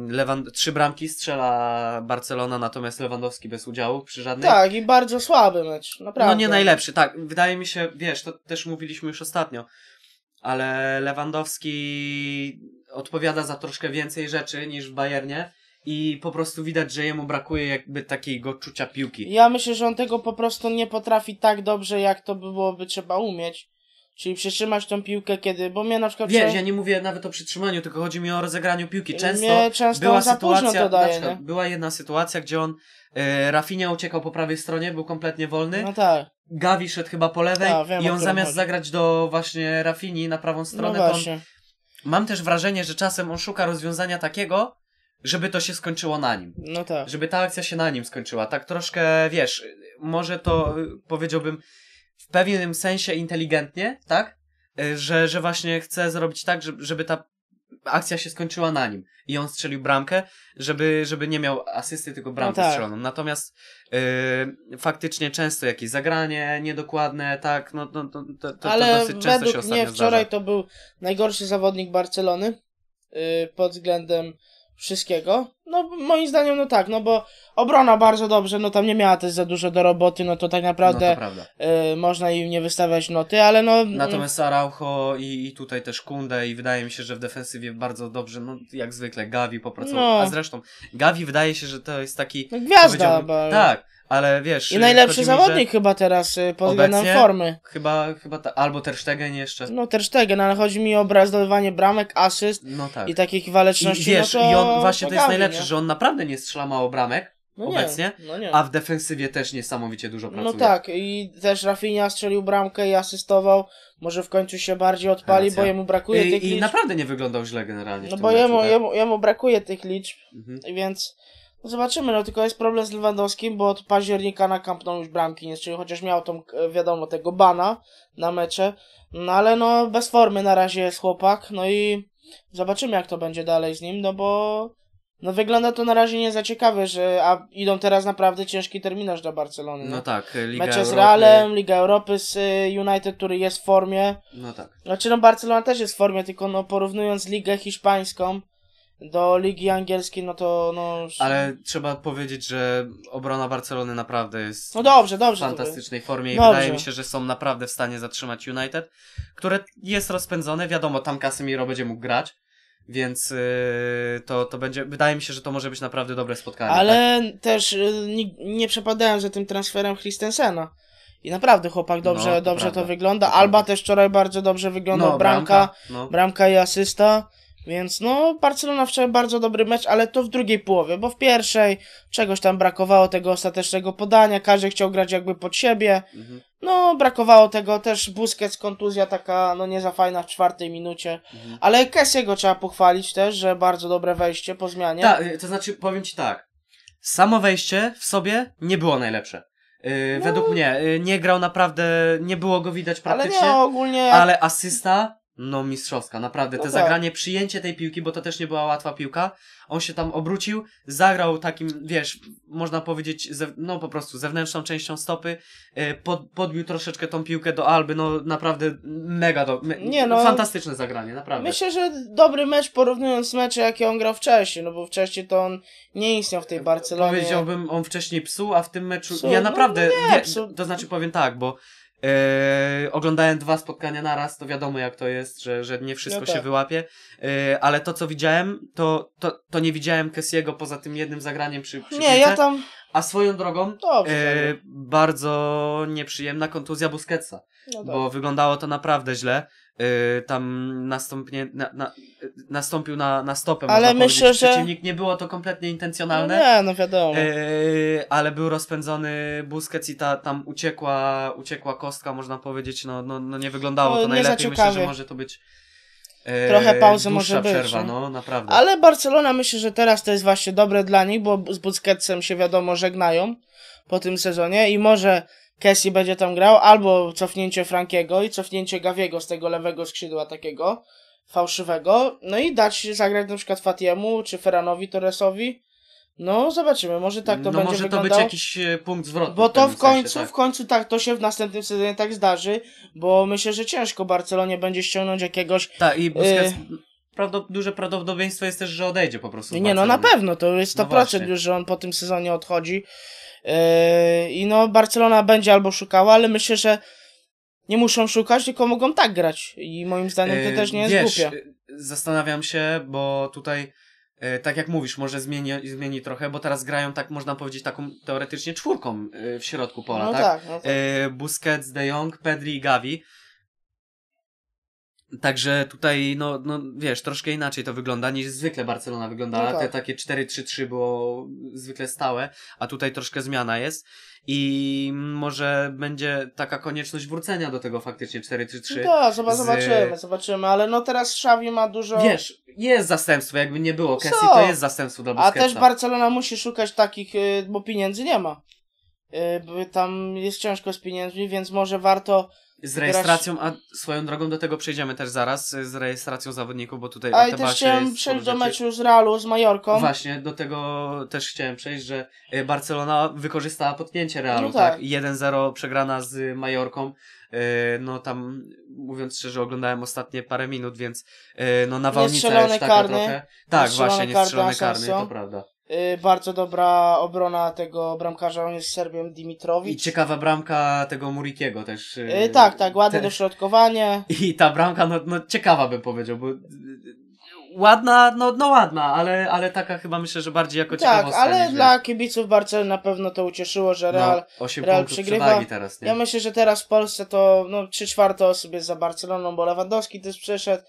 Lewand trzy bramki strzela Barcelona, natomiast Lewandowski bez udziału przy żadnej. Tak, i bardzo słaby mecz, naprawdę. No nie najlepszy, tak. Wydaje mi się, wiesz, to też mówiliśmy już ostatnio, ale Lewandowski odpowiada za troszkę więcej rzeczy niż w Bayernie i po prostu widać, że jemu brakuje jakby takiego czucia piłki. Ja myślę, że on tego po prostu nie potrafi tak dobrze, jak to byłoby trzeba umieć. Czyli przytrzymać tą piłkę kiedy, bo mnie na przykład... Wiesz, przy... ja nie mówię nawet o przytrzymaniu, tylko chodzi mi o rozegraniu piłki. Często, mnie często była sytuacja, daje, przykład, była jedna sytuacja, gdzie on, e, uciekał po prawej stronie, był kompletnie wolny. No tak. Gavi szedł chyba po lewej Ta, wiem, i on zamiast chodzi. zagrać do właśnie Rafini na prawą stronę, no to on... Mam też wrażenie, że czasem on szuka rozwiązania takiego, żeby to się skończyło na nim. No tak. Żeby ta akcja się na nim skończyła. Tak troszkę, wiesz, może to y, powiedziałbym w pewnym sensie inteligentnie, tak? Y, że, że właśnie chce zrobić tak, żeby ta akcja się skończyła na nim. I on strzelił bramkę, żeby, żeby nie miał asysty, tylko no bramkę no tak. strzeloną. Natomiast yy, faktycznie często jakieś zagranie niedokładne, tak, no, no to, to, to Ale dosyć często według się ostatnio mnie wczoraj zdarza. to był najgorszy zawodnik Barcelony yy, pod względem wszystkiego? No, moim zdaniem, no tak, no bo obrona bardzo dobrze, no tam nie miała też za dużo do roboty, no to tak naprawdę no to y, można im nie wystawiać noty, ale no... Mm. Natomiast Araujo i, i tutaj też Kunde i wydaje mi się, że w defensywie bardzo dobrze, no jak zwykle Gavi popracował, no. a zresztą Gavi wydaje się, że to jest taki... No gwiazda, bo... Tak, ale wiesz... I y, najlepszy zawodnik chyba teraz y, pod względem formy. Chyba, chyba ta, albo Ter Stegen jeszcze. No Ter Stegen, ale chodzi mi o zdobywanie bramek, asyst no tak. i takich waleczności. I no wiesz, no to... i on właśnie to jest najlepsze, że on naprawdę nie strzela mało bramek, no obecnie, nie, no nie. a w defensywie też niesamowicie dużo no pracuje. No tak, i też Rafinha strzelił bramkę i asystował, może w końcu się bardziej odpali, Racja. bo jemu brakuje I, tych i liczb. I naprawdę nie wyglądał źle generalnie. No bo meczu, jemu, tak? jemu, jemu brakuje tych liczb, mhm. więc no zobaczymy, no tylko jest problem z Lewandowskim, bo od października na Camp Nou już bramki nie strzelił, chociaż miał tą, e, wiadomo, tego bana na mecze, no ale no bez formy na razie jest chłopak, no i zobaczymy jak to będzie dalej z nim, no bo no wygląda to na razie nie za ciekawe, że a idą teraz naprawdę ciężki terminarz dla Barcelony. No, no tak, e, Liga Mecze Europy. z Realem, Liga Europy z e, United, który jest w formie. No tak. Znaczy no Barcelona też jest w formie, tylko no porównując Ligę Hiszpańską, do Ligi Angielskiej, no to no... Ale trzeba powiedzieć, że obrona Barcelony naprawdę jest no dobrze, dobrze, w fantastycznej formie i wydaje mi się, że są naprawdę w stanie zatrzymać United, które jest rozpędzone, wiadomo, tam Casemiro będzie mógł grać, więc yy, to, to będzie, wydaje mi się, że to może być naprawdę dobre spotkanie. Ale tak? też yy, nie, przepadałem za tym transferem Christensena. I naprawdę chłopak no, dobrze, no, to dobrze to wygląda. Alba też wczoraj bardzo dobrze wyglądał. No, bramka, bramka, no. bramka i asysta. Więc no, Barcelona wczoraj bardzo dobry mecz, ale to w drugiej połowie, bo w pierwszej czegoś tam brakowało tego ostatecznego podania, każdy chciał grać jakby pod siebie. Mhm. No, brakowało tego też Busquets, kontuzja taka, no nie za fajna w czwartej minucie. Mhm. Ale Kessiego trzeba pochwalić też, że bardzo dobre wejście po zmianie. Tak, to znaczy powiem Ci tak, samo wejście w sobie nie było najlepsze. Yy, no. Według mnie, yy, nie grał naprawdę, nie było go widać praktycznie. Ale nie, ogólnie... Ale asysta no mistrzowska, naprawdę. No to tak. zagranie, przyjęcie tej piłki, bo to też nie była łatwa piłka. On się tam obrócił, zagrał takim, wiesz, można powiedzieć, no po prostu zewnętrzną częścią stopy. E, pod, podbił troszeczkę tą piłkę do Alby, no naprawdę mega, do, me nie, no, fantastyczne zagranie, naprawdę. Myślę, że dobry mecz porównując meczem, jakie on grał wcześniej, no bo wcześniej to on nie istniał w tej Barcelonie. Powiedziałbym, on wcześniej psuł, a w tym meczu, psuł, ja no naprawdę, no nie, psu. to znaczy powiem tak, bo Yy, oglądałem dwa spotkania naraz, to wiadomo jak to jest, że, że nie wszystko no tak. się wyłapie, yy, ale to co widziałem, to, to, to nie widziałem Kessiego poza tym jednym zagraniem przy, przy Nie, ja tam... A swoją drogą Dobrze, yy, bardzo nieprzyjemna kontuzja Busquetsa, no bo wyglądało to naprawdę źle. Yy, tam nastąpnie, na, na, nastąpił na, na stopę. Ale myślę, że. Przeciwnik nie było to kompletnie intencjonalne. No nie, no wiadomo. Yy, ale był rozpędzony Busquets i ta, tam uciekła, uciekła kostka, można powiedzieć. No, no, no nie wyglądało no, to nie najlepiej. Myślę, że może to być. Y, Trochę pauzy może być. Przerwa, no. no, naprawdę. Ale Barcelona myślę, że teraz to jest właśnie dobre dla nich, bo z Busquetsem się wiadomo żegnają po tym sezonie i może Kessie będzie tam grał, albo cofnięcie Frankiego i cofnięcie Gawiego z tego lewego skrzydła takiego fałszywego, no i dać zagrać na przykład Fatiemu czy Ferranowi Torresowi. No, zobaczymy, może tak to no, będzie może to wyglądało. być jakiś e, punkt zwrotny. Bo to w, końcu, sensie, tak. w końcu tak, to się w następnym sezonie tak zdarzy, bo myślę, że ciężko Barcelonie będzie ściągnąć jakiegoś... Tak, i e, Busquets... Y prawdop duże prawdopodobieństwo jest też, że odejdzie po prostu. Nie, no na pewno, to jest 100% no już, że on po tym sezonie odchodzi. Yy, I no, Barcelona będzie albo szukała, ale myślę, że nie muszą szukać, tylko mogą tak grać. I moim zdaniem to yy, też nie jest Wiesz, głupie. Yy, zastanawiam się, bo tutaj tak jak mówisz, może zmieni, zmieni trochę, bo teraz grają tak, można powiedzieć, taką teoretycznie czwórką w środku pola, no tak? tak, no tak. Busquets, De Jong, Pedri i Gavi. Także tutaj, no, no wiesz, troszkę inaczej to wygląda niż zwykle Barcelona wyglądała. No tak. Te takie 4-3-3 było zwykle stałe, a tutaj troszkę zmiana jest. I może będzie taka konieczność wrócenia do tego faktycznie 4-3-3. No, tak, z... zobaczymy, zobaczymy, ale no teraz Xavi ma dużo... Wiesz, jest zastępstwo, jakby nie było. Kessi to jest zastępstwo dla Busquetsa. A też Barcelona musi szukać takich, y, bo pieniędzy nie ma. Y, tam jest ciężko z pieniędzmi, więc może warto z rejestracją, a swoją drogą do tego przejdziemy też zaraz, y, z rejestracją zawodników, bo tutaj... A i też chciałem przejść do meczu z Realu, z Majorką. Właśnie, do tego też chciałem przejść, że y, Barcelona wykorzystała potknięcie Realu, no tak? tak. 1-0 przegrana z y, Majorką, no tam mówiąc szczerze oglądałem ostatnie parę minut, więc no nawałnica już taka karny. trochę. Tak, właśnie, niestrzelone karny, to prawda. Y, bardzo dobra obrona tego bramkarza, on jest Serbią Dimitrowicz. I ciekawa bramka tego Murikiego też. Y, y, tak, tak, ładne te... dośrodkowanie. I ta bramka, no, no ciekawa bym powiedział, bo ładna, no, no ładna, ale, ale taka chyba myślę, że bardziej jako tak, ciekawostka. Tak, ale dla kibiców Barcelony na pewno to ucieszyło, że no, Real, no, 8 Real przegrywa. Teraz, nie? Ja myślę, że teraz w Polsce to no, 3 czwarte osób jest za Barceloną, bo Lewandowski też przyszedł.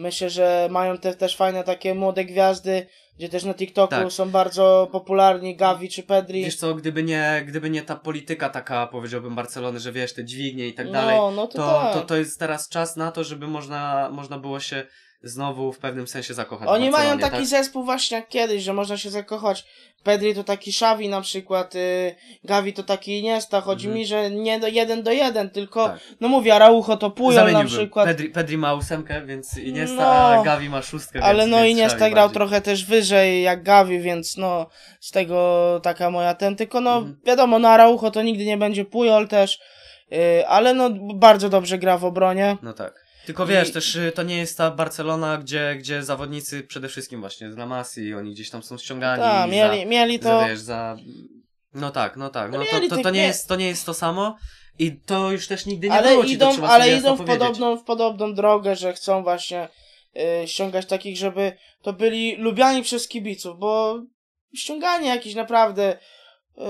Myślę, że mają te, też fajne takie młode gwiazdy, gdzie też na TikToku tak. są bardzo popularni Gavi czy Pedri. Wiesz co, gdyby nie, gdyby nie ta polityka taka, powiedziałbym, Barcelony, że wiesz, te dźwignie i tak no, dalej, no to, to, tak. to, to jest teraz czas na to, żeby można, można było się znowu w pewnym sensie zakochać. Oni mają taki tak? zespół właśnie jak kiedyś, że można się zakochać. Pedri to taki Szawi na przykład, y, Gavi to taki Iniesta. Chodzi mm. mi, że nie do jeden do jeden, tylko, tak. no mówię, Araujo to Pujol na przykład. Pedri, Pedri ma ósemkę, więc Iniesta, no, a Gavi ma szóstkę. Ale więc, no więc Iniesta grał bardziej. trochę też wyżej jak Gavi, więc no z tego taka moja ten, tylko no mm. wiadomo, no Araujo to nigdy nie będzie Pujol też, y, ale no bardzo dobrze gra w obronie. No tak. Tylko wiesz, I... też y, to nie jest ta Barcelona, gdzie, gdzie zawodnicy przede wszystkim właśnie z La oni gdzieś tam są ściągani. Tak, mieli, za, mieli to... Za, wiesz, za... No tak, no tak. No, no to, to, to, nie jest, to nie jest to samo. I to już też nigdy nie ale idą, to Ale idą w podobną, w podobną drogę, że chcą właśnie yy, ściągać takich, żeby to byli lubiani przez kibiców, bo ściąganie jakichś naprawdę yy,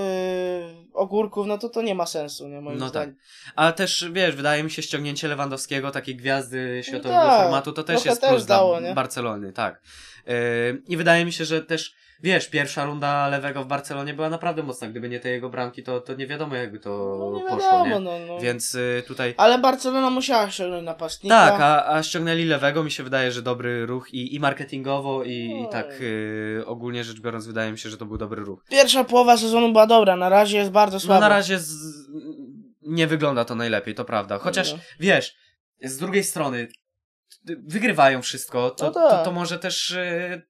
ogórków, no to to nie ma sensu, nie moim no tak. zdaniem. tak. Ale też, wiesz, wydaje mi się ściągnięcie Lewandowskiego, takiej gwiazdy no światowego no tak, formatu, to też jest też plus dało, dla nie? Barcelony, tak. Yy, I wydaje mi się, że też, wiesz, pierwsza runda lewego w Barcelonie była naprawdę mocna. Gdyby nie te jego bramki, to, to nie wiadomo, jakby to no, nie poszło. Wiadomo, nie? No, no. Więc y, tutaj. Ale Barcelona musiała ściągnąć napastnika. Tak, a, a ściągnęli lewego. Mi się wydaje, że dobry ruch i, i marketingowo, i, i tak y, ogólnie rzecz biorąc, wydaje mi się, że to był dobry ruch. Pierwsza połowa sezonu była dobra, na razie jest bardzo słaba. No, na razie z... nie wygląda to najlepiej, to prawda. Chociaż wiesz. Z drugiej strony, Y, wygrywają wszystko, to, no to. Tak. to, to może też y,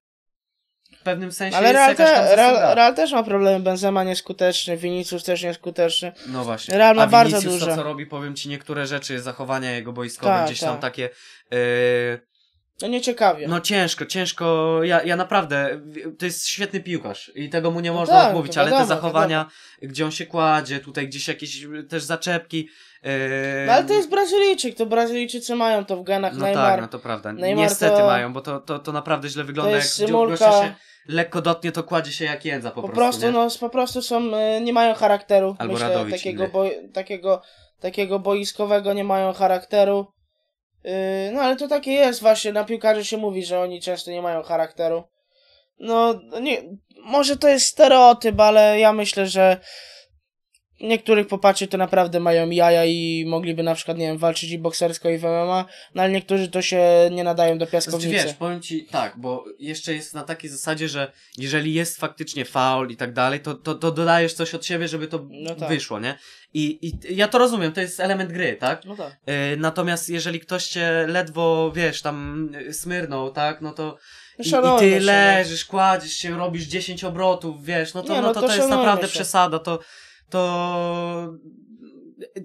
w pewnym sensie Ale Real, te, Real, Real, też ma problemy, Benzema nieskuteczny, Vinicius też nieskuteczny. No właśnie. Real ma A bardzo Vinicius, dużo. to co robi, powiem ci niektóre rzeczy, zachowania jego boiskowe, ta, gdzieś ta. tam tak. takie... Yy no ciekawie. No ciężko, ciężko. Ja, ja naprawdę, to jest świetny piłkarz i tego mu nie no można tak, no tak, odmówić, ale wiadomo, te zachowania, wiadomo. gdzie on się kładzie, tutaj gdzieś jakieś też zaczepki. Yy... No ale to jest Brazylijczyk, to Brazylijczycy mają to w genach, No Neymar, tak, no to prawda. Neymar Niestety to... mają, bo to, to, to naprawdę źle wygląda, to jest jak symulka... się lekko dotnie, to kładzie się jak jedza po, po prostu. prostu no, po prostu są, y, nie mają charakteru. Albo Myślę, takiego, takiego, takiego boiskowego nie mają charakteru. Yy, no ale to takie jest właśnie, na piłkarzy się mówi, że oni często nie mają charakteru. No, nie, może to jest stereotyp, ale ja myślę, że niektórych popaczy to naprawdę mają jaja i mogliby na przykład, nie wiem, walczyć i boksersko i w MMA, no ale niektórzy to się nie nadają do znaczy, piaskownicy. Znaczy, wiesz, powiem ci tak, bo jeszcze jest na takiej zasadzie, że jeżeli jest faktycznie faul i tak dalej, to, to, to dodajesz coś od siebie, żeby to no tak. wyszło, nie? I, I ja to rozumiem, to jest element gry, tak? No tak. Y, natomiast jeżeli ktoś cię ledwo, wiesz, tam e, smyrnął, tak, no to i, I, ty no. leżysz, kładzisz kładziesz się, robisz 10 obrotów, wiesz, no to, nie, no, no to, to, to jest naprawdę się. przesada, to to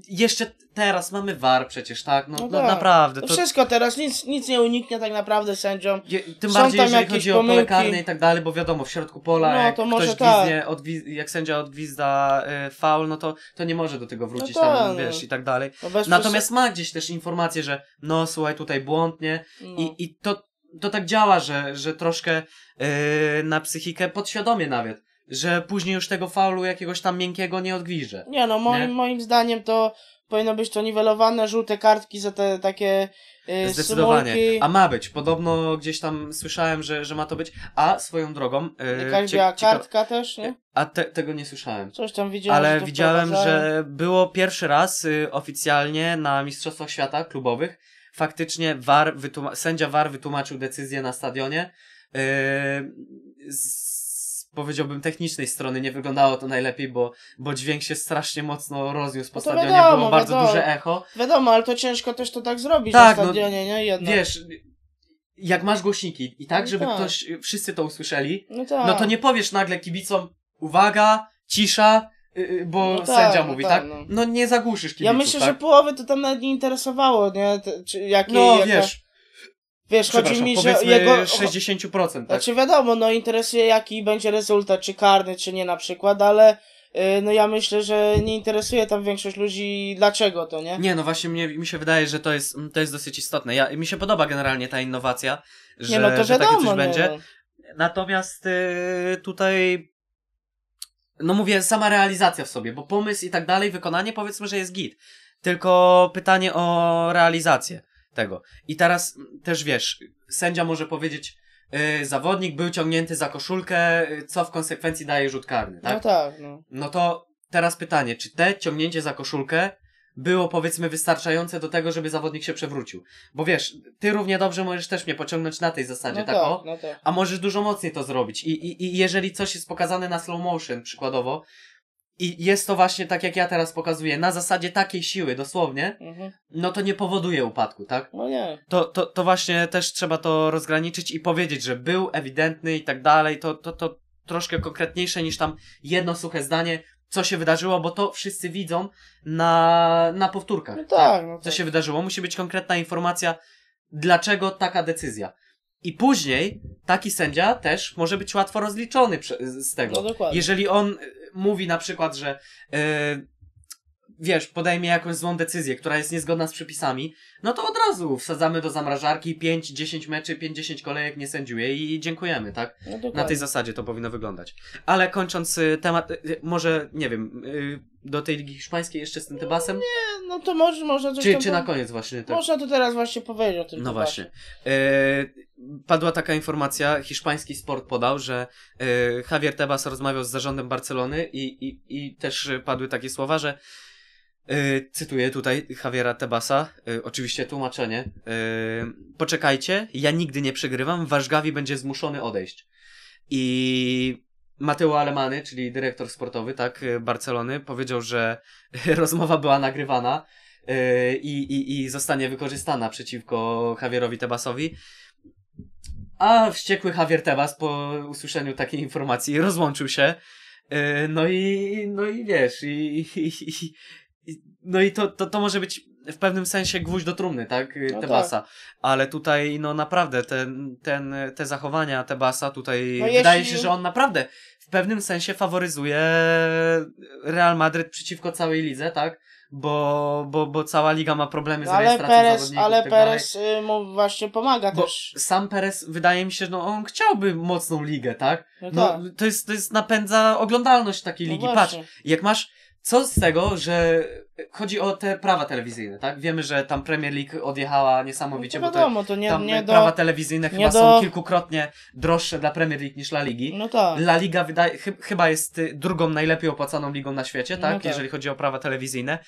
jeszcze teraz mamy war przecież, tak? No, no, no tak. naprawdę. No to... Wszystko teraz, nic, nic nie uniknie tak naprawdę sędziom. Je, tym Są bardziej, jeżeli chodzi pomyłki. o pole karne i tak dalej, bo wiadomo, w środku pola, no, jak, to ktoś tak. odwiz... jak sędzia odgwizda y, faul, no to, to nie może do tego wrócić no tak, tam, wiesz, no. i tak dalej. No Natomiast ma gdzieś też informację, że no słuchaj, tutaj błąd, nie? I, i to, to tak działa, że, że troszkę y, na psychikę podświadomie nawet że później już tego faulu jakiegoś tam miękkiego nie odgwiże. Nie no, moim, nie? moim zdaniem to powinno być to niwelowane, żółte kartki za te takie yy, Zdecydowanie. A ma być. Podobno gdzieś tam słyszałem, że, że ma to być. A swoją drogą... Yy, Jakaś cie, kartka też, nie? A te, tego nie słyszałem. Coś tam widziałem. Ale że widziałem, że było pierwszy raz yy, oficjalnie na Mistrzostwach Świata klubowych. Faktycznie VAR sędzia VAR wytłumaczył decyzję na stadionie. Yy, z powiedziałbym, technicznej strony nie wyglądało to najlepiej, bo, bo dźwięk się strasznie mocno rozniósł po no stadionie, wiadomo, było bardzo wiadomo. duże echo. Wiadomo, ale to ciężko też to tak zrobić tak, na no, stadionie, no, nie? Jednak. Wiesz, jak masz głośniki i tak, no żeby no tak. ktoś, wszyscy to usłyszeli, no, tak. no, to nie powiesz nagle kibicom, uwaga, cisza, y, y, bo no tak, sędzia no mówi, tak? tak? No. nie zagłuszysz kibiców, Ja myślę, tak? że połowy to tam nawet nie interesowało, nie? Czy, jakie, no, jaka... wiesz Wiesz, chodzi mi, że jego... 60%, tak? Znaczy wiadomo, no interesuje jaki będzie rezultat, czy karny, czy nie na przykład, ale yy, no ja myślę, że nie interesuje tam większość ludzi dlaczego to, nie? Nie, no właśnie mnie, mi się wydaje, że to jest, to jest dosyć istotne. Ja, mi się podoba generalnie ta innowacja, że, nie, no to że wiadomo, takie coś nie, no, będzie. No. Natomiast yy, tutaj no mówię, sama realizacja w sobie, bo pomysł i tak dalej, wykonanie powiedzmy, że jest git. Tylko pytanie o realizację tego. I teraz też wiesz, sędzia może powiedzieć, Yy, zawodnik był ciągnięty za koszulkę, y, co w konsekwencji daje rzut karny, tak? No tak, no. No to teraz pytanie, czy te ciągnięcie za koszulkę było powiedzmy wystarczające do tego, żeby zawodnik się przewrócił? Bo wiesz, ty równie dobrze możesz też mnie pociągnąć na tej zasadzie, no tak, tak o? No tak. A możesz dużo mocniej to zrobić. I, i, I jeżeli coś jest pokazane na slow motion przykładowo, i jest to właśnie tak, jak ja teraz pokazuję, na zasadzie takiej siły, dosłownie, mhm. no to nie powoduje upadku, tak? No nie. To, to, to właśnie też trzeba to rozgraniczyć i powiedzieć, że był ewidentny i tak dalej, to, to, to troszkę konkretniejsze niż tam jedno suche zdanie, co się wydarzyło, bo to wszyscy widzą na, na powtórkach. No tak, tak? no tak. Co się wydarzyło, musi być konkretna informacja, dlaczego taka decyzja. I później taki sędzia też może być łatwo rozliczony z tego. No Jeżeli on y, mówi na przykład, że yy, wiesz, podejmie jakąś złą decyzję, która jest niezgodna z przepisami, no to od razu wsadzamy do zamrażarki 5-10 meczy, 5-10 kolejek nie sędziuje i dziękujemy, tak? No na tej zasadzie to powinno wyglądać. Ale kończąc y, temat, y, może, nie wiem, do tej Ligi Hiszpańskiej jeszcze z tym Tebasem? No nie, no to może, można coś Czy, tam czy na koniec właśnie tak? Można to teraz właśnie powiedzieć o tym. No właśnie. Tak. E, padła taka informacja, hiszpański sport podał, że e, Javier Tebas rozmawiał z zarządem Barcelony i, i, i też padły takie słowa, że e, cytuję tutaj Javiera Tebasa, e, oczywiście tłumaczenie. E, poczekajcie, ja nigdy nie przegrywam, wasz Gavi będzie zmuszony odejść. I Mateo Alemany, czyli dyrektor sportowy, tak, y, Barcelony, powiedział, że rozmowa była nagrywana y, i, i, i zostanie wykorzystana przeciwko Javierowi Tebasowi. A wściekły Javier Tebas po usłyszeniu takiej informacji rozłączył się. Y, no i, no i wiesz, i, i, i no i to, to, to może być w pewnym sensie gwóźdź do trumny, tak? Y, no Tebasa. Tak. Ale tutaj, no naprawdę, ten, ten, te zachowania Tebasa tutaj no wydaje jeśli... się, że on naprawdę w pewnym sensie faworyzuje Real Madryt przeciwko całej lidze, tak? Bo, bo, bo cała liga ma problemy z no rejestracją ale Perez, zawodników. Ale tak Perez y, mu właśnie pomaga bo też. Sam Perez, wydaje mi się, no on chciałby mocną ligę, tak? No, no, tak. To, jest, to jest napędza oglądalność takiej no ligi. Patrz, jak masz co z tego, że chodzi o te prawa telewizyjne, tak? Wiemy, że tam Premier League odjechała niesamowicie, no to wiadomo, bo to nie, tam nie prawa do, telewizyjne chyba do... są kilkukrotnie droższe dla Premier League niż La Ligi. No tak. La Liga wydaje, ch chyba jest y, drugą najlepiej opłacaną ligą na świecie, no tak? No tak? Jeżeli chodzi o prawa telewizyjne.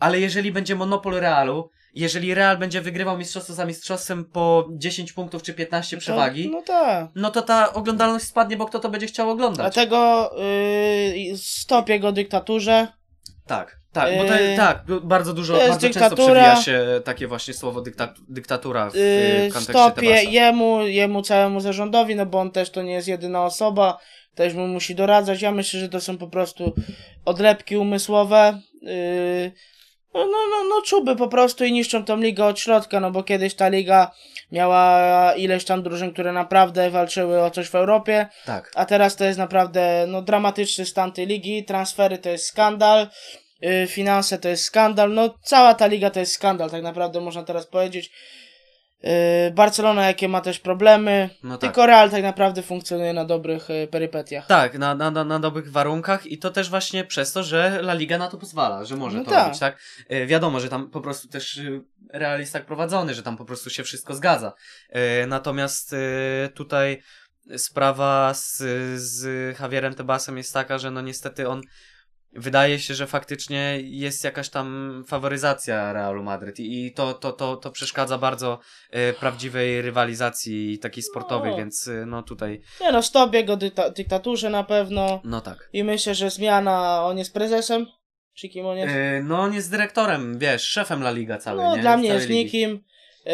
Ale jeżeli będzie monopol Realu, jeżeli Real będzie wygrywał mistrzostwo za mistrzostwem po 10 punktów czy 15 no, przewagi, no, ta. no to ta oglądalność spadnie, bo kto to będzie chciał oglądać? Dlatego yy, stop jego dyktaturze. Tak, tak, bo to, yy, tak, bardzo dużo, bardzo dyktatura. często przewija się takie właśnie słowo dykta, dyktatura w yy, kontekście Stopie Tebasa. jemu, jemu całemu zarządowi, no bo on też to nie jest jedyna osoba, też mu musi doradzać. Ja myślę, że to są po prostu odlepki umysłowe. Yy, no, no, no, no czuby po prostu i niszczą tą ligę od środka, no bo kiedyś ta liga miała ileś tam drużyn, które naprawdę walczyły o coś w Europie, tak. a teraz to jest naprawdę no, dramatyczny stan tej ligi, transfery to jest skandal, yy, finanse to jest skandal, no cała ta liga to jest skandal, tak naprawdę można teraz powiedzieć. Y, Barcelona, jakie ma też problemy, no tak. tylko Real tak naprawdę funkcjonuje na dobrych y, perypetiach. Tak, na, na, na dobrych warunkach i to też właśnie przez to, że La Liga na to pozwala, że może no to tak. robić, tak? tak? Y, wiadomo, że tam po prostu też Real jest tak prowadzony, że tam po prostu się wszystko zgadza. Natomiast tutaj sprawa z, z Javierem Tebasem jest taka, że no niestety on wydaje się, że faktycznie jest jakaś tam faworyzacja Realu Madryt i to, to, to, to przeszkadza bardzo e, prawdziwej rywalizacji takiej sportowej, no. więc e, no tutaj... Nie no, sztab go dykta dyktaturze na pewno. No tak. I myślę, że zmiana, on jest prezesem? Czy kim on jest? Yy, no on jest dyrektorem, wiesz, szefem La Liga całej, No nie? dla mnie jest nikim, yy,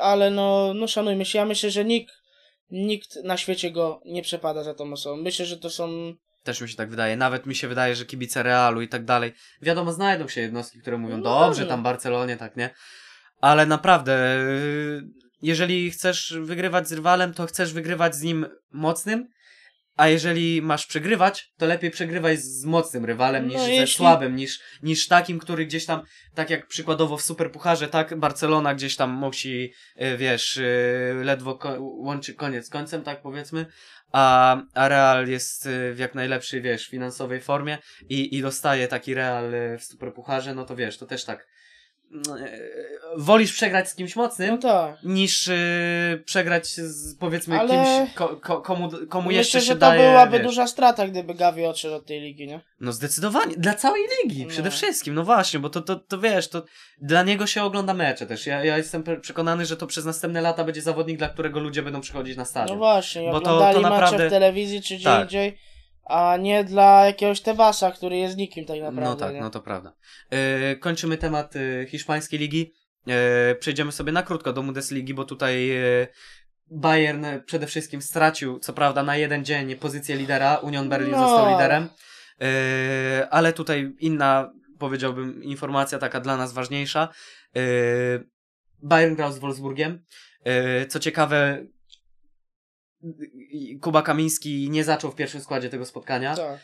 ale no, no szanujmy się, ja myślę, że nikt, nikt na świecie go nie przepada za tą osobą. Myślę, że to są też mi się tak wydaje. Nawet mi się wydaje, że kibice Realu i tak dalej. Wiadomo, znajdą się jednostki, które mówią, no dobrze, tam Barcelonie, tak, nie? Ale naprawdę, y, jeżeli chcesz wygrywać z rywalem, to chcesz wygrywać z nim mocnym, a jeżeli masz przegrywać, to lepiej przegrywaj z mocnym rywalem niż no, ze słabym, niż, niż takim, który gdzieś tam, tak jak przykładowo w Superpucharze, tak, Barcelona gdzieś tam musi, y, wiesz, y, ledwo łączy koniec końcem, tak powiedzmy, a, a Real jest y, w jak najlepszej, wiesz, finansowej formie i, i dostaje taki Real w Superpucharze, no to wiesz, to też tak E, wolisz przegrać z kimś mocnym, no tak. niż e, przegrać z powiedzmy Ale... kimś, ko, ko, komu, komu Myślę, jeszcze się że daje. to byłaby wiesz. duża strata, gdyby Gavi odszedł od tej ligi, nie? No zdecydowanie, dla całej ligi no. przede wszystkim, no właśnie, bo to, to, to wiesz, to dla niego się ogląda mecze też. Ja, ja jestem przekonany, że to przez następne lata będzie zawodnik, dla którego ludzie będą przychodzić na stadion. No właśnie, bo to, to naprawdę... mecze w telewizji czy gdzie tak. indziej a nie dla jakiegoś Tebasa, który jest nikim tak naprawdę. No tak, nie? no to prawda. Yy, kończymy temat e, hiszpańskiej ligi. E, przejdziemy sobie na krótko do ligi, bo tutaj Bayern przede wszystkim stracił, co prawda, na jeden dzień pozycję lidera. Union Berlin no. został liderem. ale tutaj inna, powiedziałbym, informacja taka dla nas ważniejsza. Bayern grał z Wolfsburgiem. Co ciekawe, Kuba Kamiński nie zaczął w pierwszym składzie tego spotkania. Tak.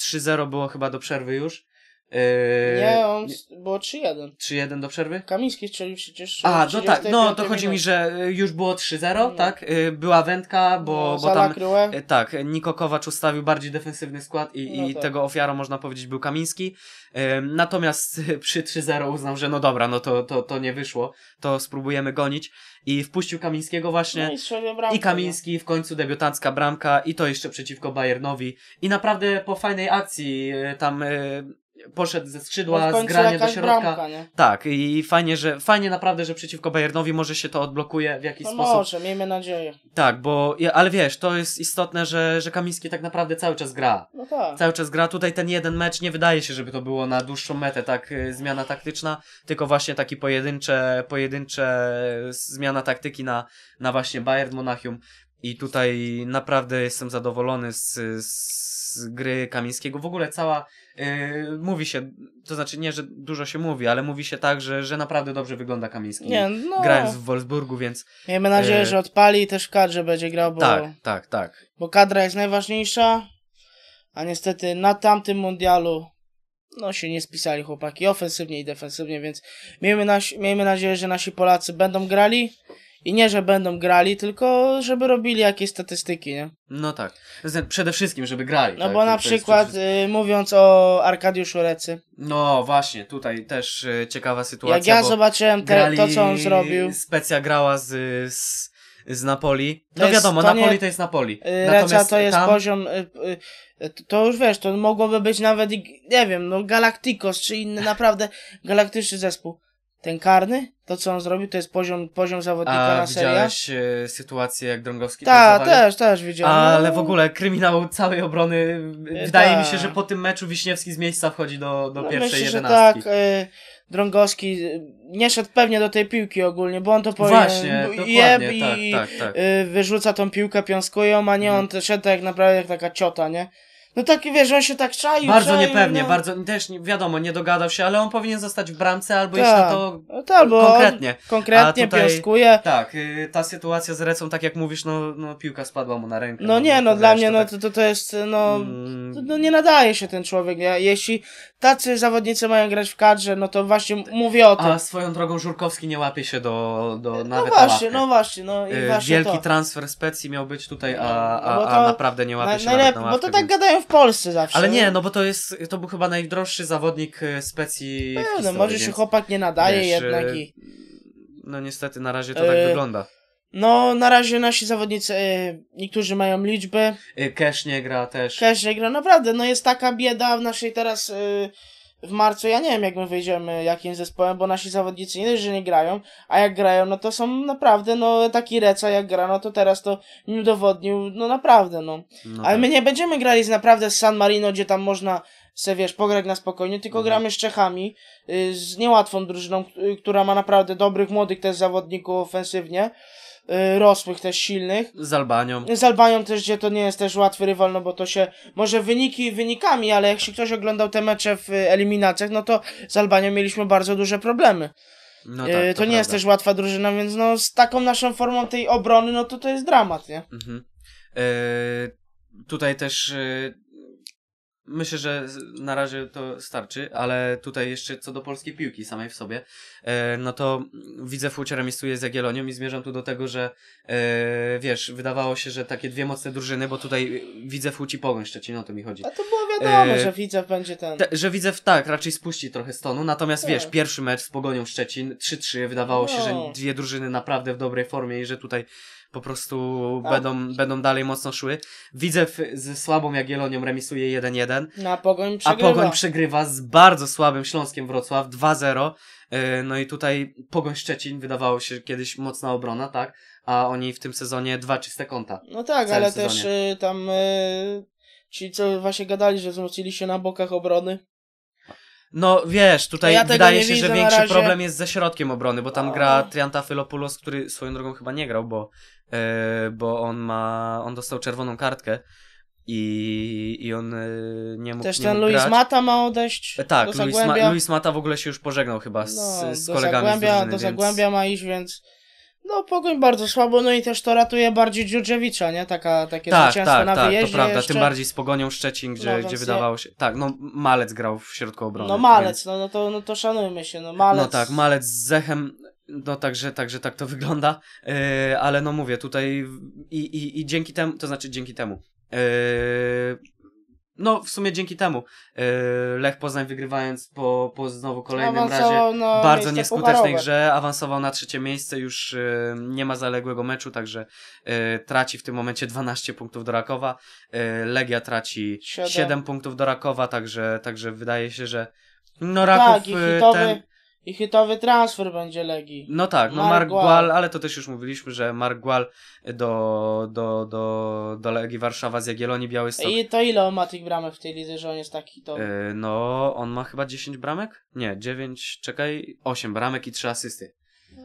3-0 e, było chyba do przerwy już. Yy, nie, on było 3-1. 3-1 do przerwy? Kamiński strzelił przecież. A, no tak, no to chodzi minut. mi, że y, już było 3-0, no. tak? Y, była wędka, bo, no, bo tam. Kryłę. Tak, Niko Kowacz ustawił bardziej defensywny skład i, no i tak. tego ofiarą można powiedzieć był Kamiński. Yy, natomiast przy 3-0 uznał, że no dobra, no to, to, to nie wyszło, to spróbujemy gonić. I wpuścił Kamińskiego właśnie. No i, bramkę, I Kamiński, w końcu debiutancka bramka i to jeszcze przeciwko Bayernowi. I naprawdę po fajnej akcji y, tam. Yy, poszedł ze skrzydła, zgranie do środka. Bramka, Tak, i fajnie, że fajnie naprawdę, że przeciwko Bayernowi może się to odblokuje w jakiś no sposób. Może, miejmy nadzieję. Tak, bo ale wiesz, to jest istotne, że, że Kamiński tak naprawdę cały czas gra. No tak. Cały czas gra. Tutaj ten jeden mecz nie wydaje się, żeby to było na dłuższą metę, tak y, zmiana taktyczna, tylko właśnie taki pojedyncze, pojedyncze y, zmiana taktyki na, na właśnie Bayern Monachium. I tutaj naprawdę jestem zadowolony z, z gry Kamińskiego. W ogóle cała yy, mówi się, to znaczy nie, że dużo się mówi, ale mówi się tak, że, że naprawdę dobrze wygląda Kamiński. Nie, no. Grając w Wolfsburgu, więc. Miejmy nadzieję, yy, że odpali i też w kadrze będzie grał, bo. Tak, tak, tak. Bo kadra jest najważniejsza, a niestety na tamtym mundialu no się nie spisali chłopaki ofensywnie i defensywnie, więc miejmy, na, miejmy nadzieję, że nasi Polacy będą grali. I nie, że będą grali, tylko żeby robili jakieś statystyki, nie? No tak. Przede wszystkim, żeby grali. No tak? bo na przykład y, mówiąc o Arkadiuszu Recy. No właśnie, tutaj też y, ciekawa sytuacja. Jak ja zobaczyłem te, to, co on zrobił. Specja grała z, z z Napoli. no wiadomo, to Napoli nie, to jest Napoli. Y, Natomiast to jest tam... poziom. to już wiesz, to mogłoby być nawet, nie wiem, no Galacticos czy inny naprawdę galaktyczny zespół. Ten karny? To, co on zrobił, to jest poziom, poziom zawodnika A, na seria? widziałeś e, sytuację, jak Drągowski Tak, też, też widziałem. Ale no, w no. ogóle kryminał całej obrony, E, e wydaje mi się, tak. że po tym meczu Wiśniewski z miejsca wchodzi do, do No, pierwszej Myślę, że tak. jedenastki. Drągowski e, nie szedł pewnie do tej piłki ogólnie, bo on to powiedział. Właśnie, e, jeb dokładnie, tak, i tak, tak, tak. wyrzuca tą piłkę, piąskują, a nie on mhm. szedł tak naprawdę jak taka ciota, nie? No taki wiesz, on się tak czaił. Bardzo czaił, niepewnie, no. bardzo, też nie, wiadomo, nie dogadał się, ale on powinien zostać w bramce albo tak. to no albo konkretnie. Konkretnie tutaj, Tak, y, ta sytuacja z Recą, tak jak mówisz, no, no piłka spadła mu na rękę. No, no nie, no dla mnie no tak to, tak... no, to, to jest, no, mm. to, no nie nadaje się ten człowiek. Ja, jeśli tacy zawodnicy mają grać w kadrze, no to właśnie mówię o tym. A swoją drogą Żurkowski nie łapie się do, do no nawet No właśnie, no właśnie, no i y, właśnie Wielki to. transfer specji miał być tutaj, a, a, a, a naprawdę nie łapie na, się na, nawet Bo to tak gadają w Polsce zawsze. Ale nie, no bo to jest, to był chyba najdroższy zawodnik e, specji no, w historii, może się chłopak nie nadaje wiesz, e, jednak i... No niestety, na razie to yy... tak e, wygląda. No, na razie nasi zawodnicy, yy, niektórzy mają liczbę. Yy, Cash nie gra też. Cash nie gra, naprawdę, no jest taka bieda w naszej teraz... Yy w marcu ja nie wiem, jak my wyjdziemy jakim zespołem, bo nasi zawodnicy nie dość, że nie grają, a jak grają, no to są naprawdę, no taki Reca jak gra, no to teraz to mi udowodnił, no naprawdę, no. no Ale tak. my nie będziemy grali z naprawdę z San Marino, gdzie tam można se, wiesz, pograć na spokojnie, tylko mhm. gramy z Czechami, y, z niełatwą drużyną, y, która ma naprawdę dobrych, młodych też zawodników ofensywnie. Y, rosłych też silnych. Z Albanią. Z Albanią też, gdzie to nie jest też łatwy rywal, no bo to się może wyniki wynikami, ale jak się ktoś oglądał te mecze w eliminacjach, no to z Albanią mieliśmy bardzo duże problemy. No y, tak, to, to, nie prawda. jest też łatwa drużyna, więc no z taką naszą formą tej obrony, no to to jest dramat, nie? Mhm. Eee, tutaj też Myślę, że na razie to starczy, ale tutaj jeszcze co do polskiej piłki samej w sobie, e, no to widzę Fucia remisuje z Jagiellonią i zmierzam tu do tego, że e, wiesz, wydawało się, że takie dwie mocne drużyny, bo tutaj widzę Fuć i Pogoń Szczecin, o to mi chodzi. A to było wiadomo, e, że widzę, będzie ten... Te, że widzę tak, raczej spuści trochę stonu, natomiast tak. wiesz, pierwszy mecz z Pogonią Szczecin, 3-3, wydawało no. się, że no. dwie drużyny naprawdę w dobrej formie i że tutaj po prostu no. będą, będą dalej mocno szły. Widzę ze słabą Jagielonią remisuje 1-1. No, a Pogoń przegrywa. A Pogoń przegrywa z bardzo słabym Śląskiem Wrocław 2-0. E, no i tutaj Pogoń Szczecin wydawało się kiedyś mocna obrona, tak? A oni w tym sezonie dwa czyste konta. No tak, ale sezonie. też y, tam y, ci co właśnie gadali, że wzmocnili się na bokach obrony. No wiesz, tutaj no ja wydaje się, że większy razie... problem jest ze środkiem obrony, bo tam o. gra Triantafylopoulos, który swoją drogą chyba nie grał, bo, yy, bo on ma, on dostał czerwoną kartkę i, i on yy, nie mógł Też nie ten mógł Luis grać. Mata ma odejść e, Tak, Luis, Ma, Luis Mata w ogóle się już pożegnał chyba z, no, z kolegami Zagłębia, z drużyny, Do Zagłębia więc... ma iść, więc no, Pogoń bardzo słabo, no i też to ratuje bardziej Dziurdziewicza, nie? Taka, takie tak, zwycięstwo tak, na tak, wyjeździe. Tak, to prawda, jeszcze. tym bardziej z Pogonią Szczecin, gdzie, no, gdzie wydawało się... Tak, no Malec grał w środku obrony. No Malec, więc... no, no, to, no to szanujmy się, no Malec... No tak, Malec z Zechem, no także, także tak to wygląda, yy, ale no mówię, tutaj i, i, i dzięki temu, to znaczy dzięki temu, yy, no w sumie dzięki temu yy, Lech Poznań wygrywając po, po znowu kolejnym razie bardzo nieskutecznej pucharowe. grze, awansował na trzecie miejsce, już yy, nie ma zaległego meczu, także yy, traci w tym momencie 12 punktów do Rakowa, Legia traci 7. 7. punktów do Rakowa, także, także wydaje się, że no Raków tak, ten, i hitowy transfer będzie Legi. No tak, no Margual, Margual ale to też już mówiliśmy, że Margual do, do, do, do Legii Warszawa z Jagiellonii Białystok. I to ile on ma tych bramek w tej lidze, że on jest taki to. Yy, no, on ma chyba 10 bramek? Nie, 9, czekaj, 8 bramek i 3 asysty.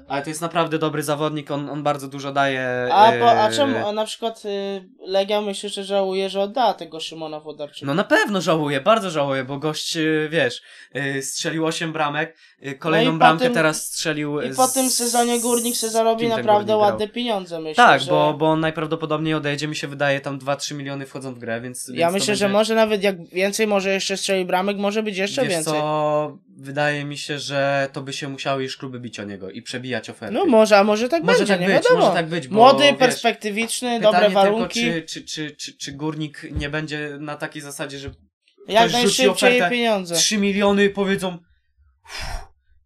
Ale to jest naprawdę dobry zawodnik, on, on bardzo dużo daje. A, bo, a yy, czemu a na przykład y, Legia myśli, że żałuje, że odda tego Szymona Wodarczyka? No na pewno żałuje, bardzo żałuje, bo gość, y, wiesz, y, strzelił 8 bramek, kolejną no bramkę tym, teraz strzelił. I po z, tym sezonie Górnik se zarobi naprawdę ładne pieniądze, myślę. Tak, że... bo, bo on najprawdopodobniej odejdzie, mi się wydaje, tam 2-3 miliony wchodzą w grę, więc... Ja więc myślę, będzie... że może nawet jak więcej, może jeszcze strzeli bramek, może być jeszcze wiesz więcej. Co? wydaje mi się, że to by się musiały już kluby bić o niego i przebijać oferty. No może, a może tak może będzie, tak nie być, wiadomo. Może tak być, bo, Młody, wiesz, perspektywiczny, dobre warunki. Tylko, czy, czy, czy, czy, czy górnik nie będzie na takiej zasadzie, że jak najszybciej ofertę, pieniądze. 3 miliony powiedzą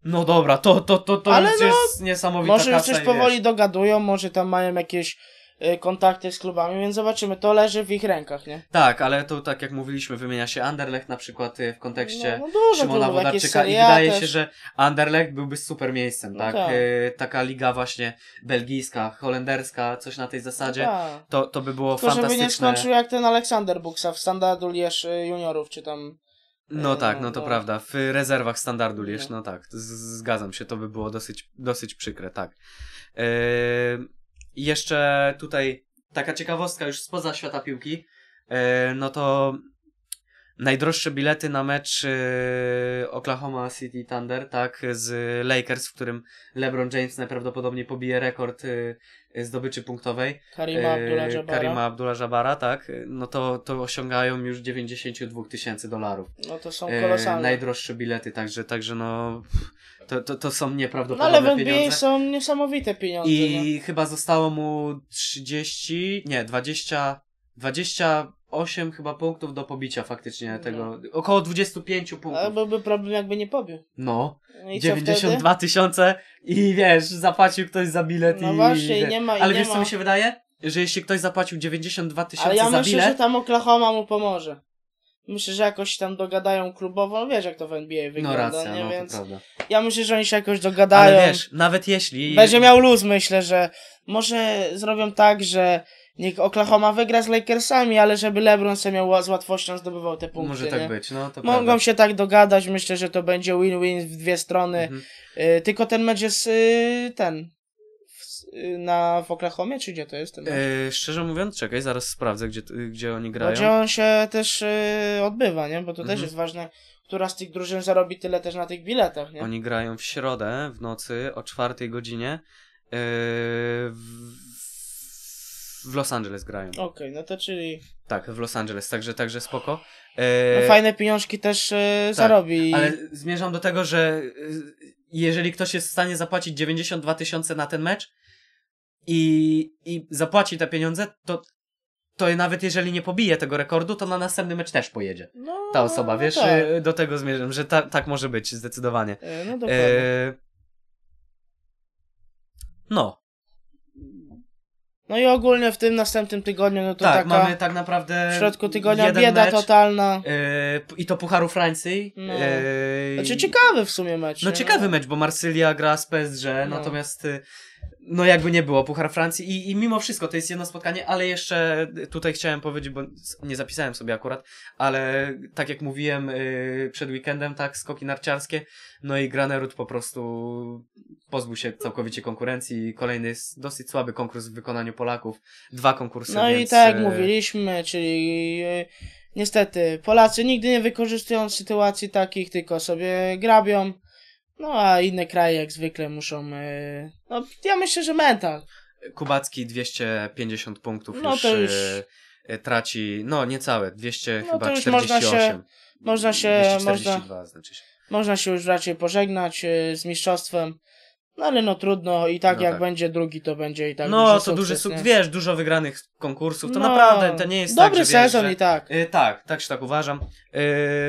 no dobra, to, to, to, to Ale no, jest niesamowite. Może już coś powoli dogadują, może tam mają jakieś Y, kontakty z klubami, więc zobaczymy, to leży w ich rękach, nie? Tak, ale to tak jak mówiliśmy, wymienia się Anderlecht na przykład y, w kontekście no, no Szymona Wodarczyka i wydaje też. się, że Anderlecht byłby super miejscem, no tak? tak. E, taka liga właśnie belgijska, holenderska, coś na tej zasadzie, no tak. to, to by było Tylko, fantastyczne. żeby nie skończył jak ten Aleksander Buksa w Standardu Lierz Juniorów, czy tam no tak, no, no to no. prawda. W rezerwach standardu Lierz, no tak, zgadzam się, to by było dosyć, dosyć przykre, tak. Yy, i jeszcze tutaj taka ciekawostka już spoza świata piłki, e, no to najdroższe bilety na mecz e, Oklahoma City Thunder, tak, z Lakers, w którym LeBron James najprawdopodobniej pobije rekord e, e, zdobyczy punktowej Karima Abdullah-Jabara, Karima Abdullah-Jabara tak, no to, to osiągają już 92 tysięcy dolarów. No to są kolosalne. Najdroższe bilety, także, także no... To, to, to są nieprawdopodobne no, ale w są niesamowite pieniądze. I no. chyba zostało mu 30, nie, 20, 20 8 chyba punktów do pobicia faktycznie no. tego. Około 25 punktów. Ale byłby problem, jakby nie pobił. No. i 92 tysiące i wiesz, zapłacił ktoś za bilet no i. Właśnie, i nie ma, i Ale nie wiesz, ma. co mi się wydaje? Że jeśli ktoś zapłacił 92 tysiące ja za bilet. Ale ja myślę, że tam Oklahoma mu pomoże. Myślę, że jakoś tam dogadają klubowo, wiesz jak to w NBA no wygląda, no racja, nie? No, Więc prawda. ja myślę, że oni się jakoś dogadają. Ale wiesz, nawet jeśli... Będzie miał luz, myślę, że może zrobią tak, że Niech Oklahoma wygra z Lakersami, ale żeby LeBron sobie miał z łatwością zdobywał te punkty. Może tak nie? być, no to Mogą prawda. się tak dogadać, myślę, że to będzie win-win w dwie strony. Mhm. Y, tylko ten mecz jest y, ten. W, y, na, w Oklahomie, czy gdzie to jest ten mecz? Y, szczerze mówiąc, czekaj, zaraz sprawdzę, gdzie, gdzie oni grają. Gdzie on się też y, odbywa, nie? Bo to mhm. też jest ważne, która z tych drużyn zarobi tyle też na tych biletach, nie? Oni grają w środę, w nocy, o czwartej godzinie. W w Los Angeles grają. Okej, okay, no to czyli... Tak, w Los Angeles, także, także spoko. E... No fajne pieniążki też e, tak, zarobi. Ale zmierzam do tego, że e, jeżeli ktoś jest w stanie zapłacić 92 tysiące na ten mecz i, i zapłaci te pieniądze, to to nawet jeżeli nie pobije tego rekordu, to na następny mecz też pojedzie. No, ta osoba, wiesz, no tak. e, do tego zmierzam, że ta, tak może być, zdecydowanie. E, no e, dobrze. No, no i ogólnie w tym następnym tygodniu, no to tak, taka... mamy tak naprawdę... W środku tygodnia bieda mecz, totalna. Yy, I to Pucharu Francji. No. Yy... Znaczy ciekawy w sumie mecz. No, ciekawy no. mecz, bo Marsylia gra z PSG, no. natomiast... Yy, no jakby nie było Puchar Francji i, i mimo wszystko to jest jedno spotkanie, ale jeszcze tutaj chciałem powiedzieć, bo nie zapisałem sobie akurat, ale tak jak mówiłem yy, przed weekendem, tak, skoki narciarskie, no i Granerud po prostu pozbył się całkowicie konkurencji. Kolejny jest dosyć słaby konkurs w wykonaniu Polaków. Dwa konkursy, No więc... i tak y, mówiliśmy, czyli y, niestety Polacy nigdy nie wykorzystują sytuacji takich, tylko sobie grabią no a inne kraje jak zwykle muszą. Yy... No ja myślę, że mental. Kubacki 250 punktów no, już, to już... Yy, traci. No niecałe, 200 no, chyba 48. Można się, można się, 242, można, znaczy się. można się już raczej pożegnać yy, z mistrzostwem. No ale no trudno, i tak no jak tak. będzie drugi, to będzie i tak. No duży to duży sukces, wiesz, dużo wygranych konkursów, to no, naprawdę to nie jest tak, dobry tak, sezon wiesz, że... i tak. Y, tak, tak się tak uważam. Y,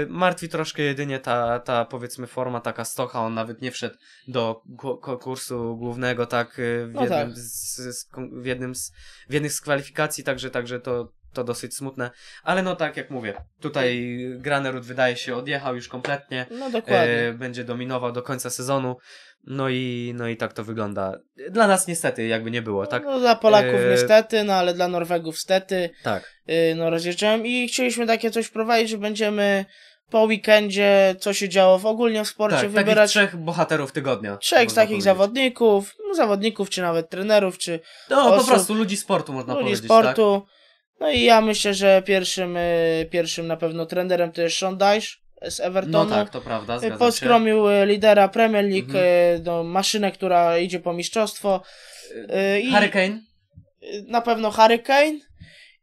martwi troszkę jedynie ta, ta powiedzmy forma taka stocha, on nawet nie wszedł do konkursu głównego tak, y, w, no jednym tak. Z, z, w jednym z w jednych z kwalifikacji, także, także to to dosyć smutne. Ale no tak jak mówię, tutaj Granerud wydaje się odjechał już kompletnie. No dokładnie. E, będzie dominował do końca sezonu. No i, no i tak to wygląda. Dla nas niestety, jakby nie było, tak? No dla Polaków e... niestety, no ale dla Norwegów stety. Tak. E, no rozjeżdżałem i chcieliśmy takie coś prowadzić, że będziemy po weekendzie, co się działo w ogólnie w sporcie, tak, wybierać... trzech bohaterów tygodnia. Trzech takich powiedzieć. zawodników, no, zawodników, czy nawet trenerów, czy... No, osób, po prostu ludzi sportu, można ludzi powiedzieć, Ludzi tak? sportu. Tak? No i ja myślę, że pierwszym, y, pierwszym na pewno trenderem to jest Sean Dyche z Evertonu. No tak, to prawda, zgadzam Poskromił się. Y, lidera Premier League, mhm. Y, no, maszynę, która idzie po mistrzostwo. I Hurricane? Na pewno Hurricane.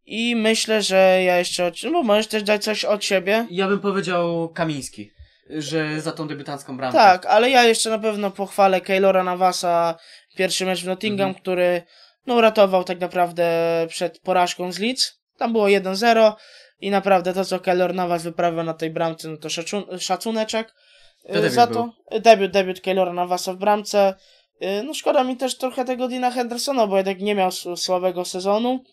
I myślę, że ja jeszcze... No możesz też dać coś od siebie. Ja bym powiedział Kamiński że za tą debiutancką bramkę. Tak, ale ja jeszcze na pewno pochwalę Keylora Navasa, pierwszy mecz w Nottingham, mhm. który no uratował tak naprawdę przed porażką z Leeds. Tam było 1-0 i naprawdę to, co Keller Navas wyprawia na tej bramce, no to szacuneczek to y, za to. Był. Debiut, debiut Keylora Navasa w bramce. Y, no szkoda mi też trochę tego Dina Hendersona, bo jednak nie miał słabego sezonu,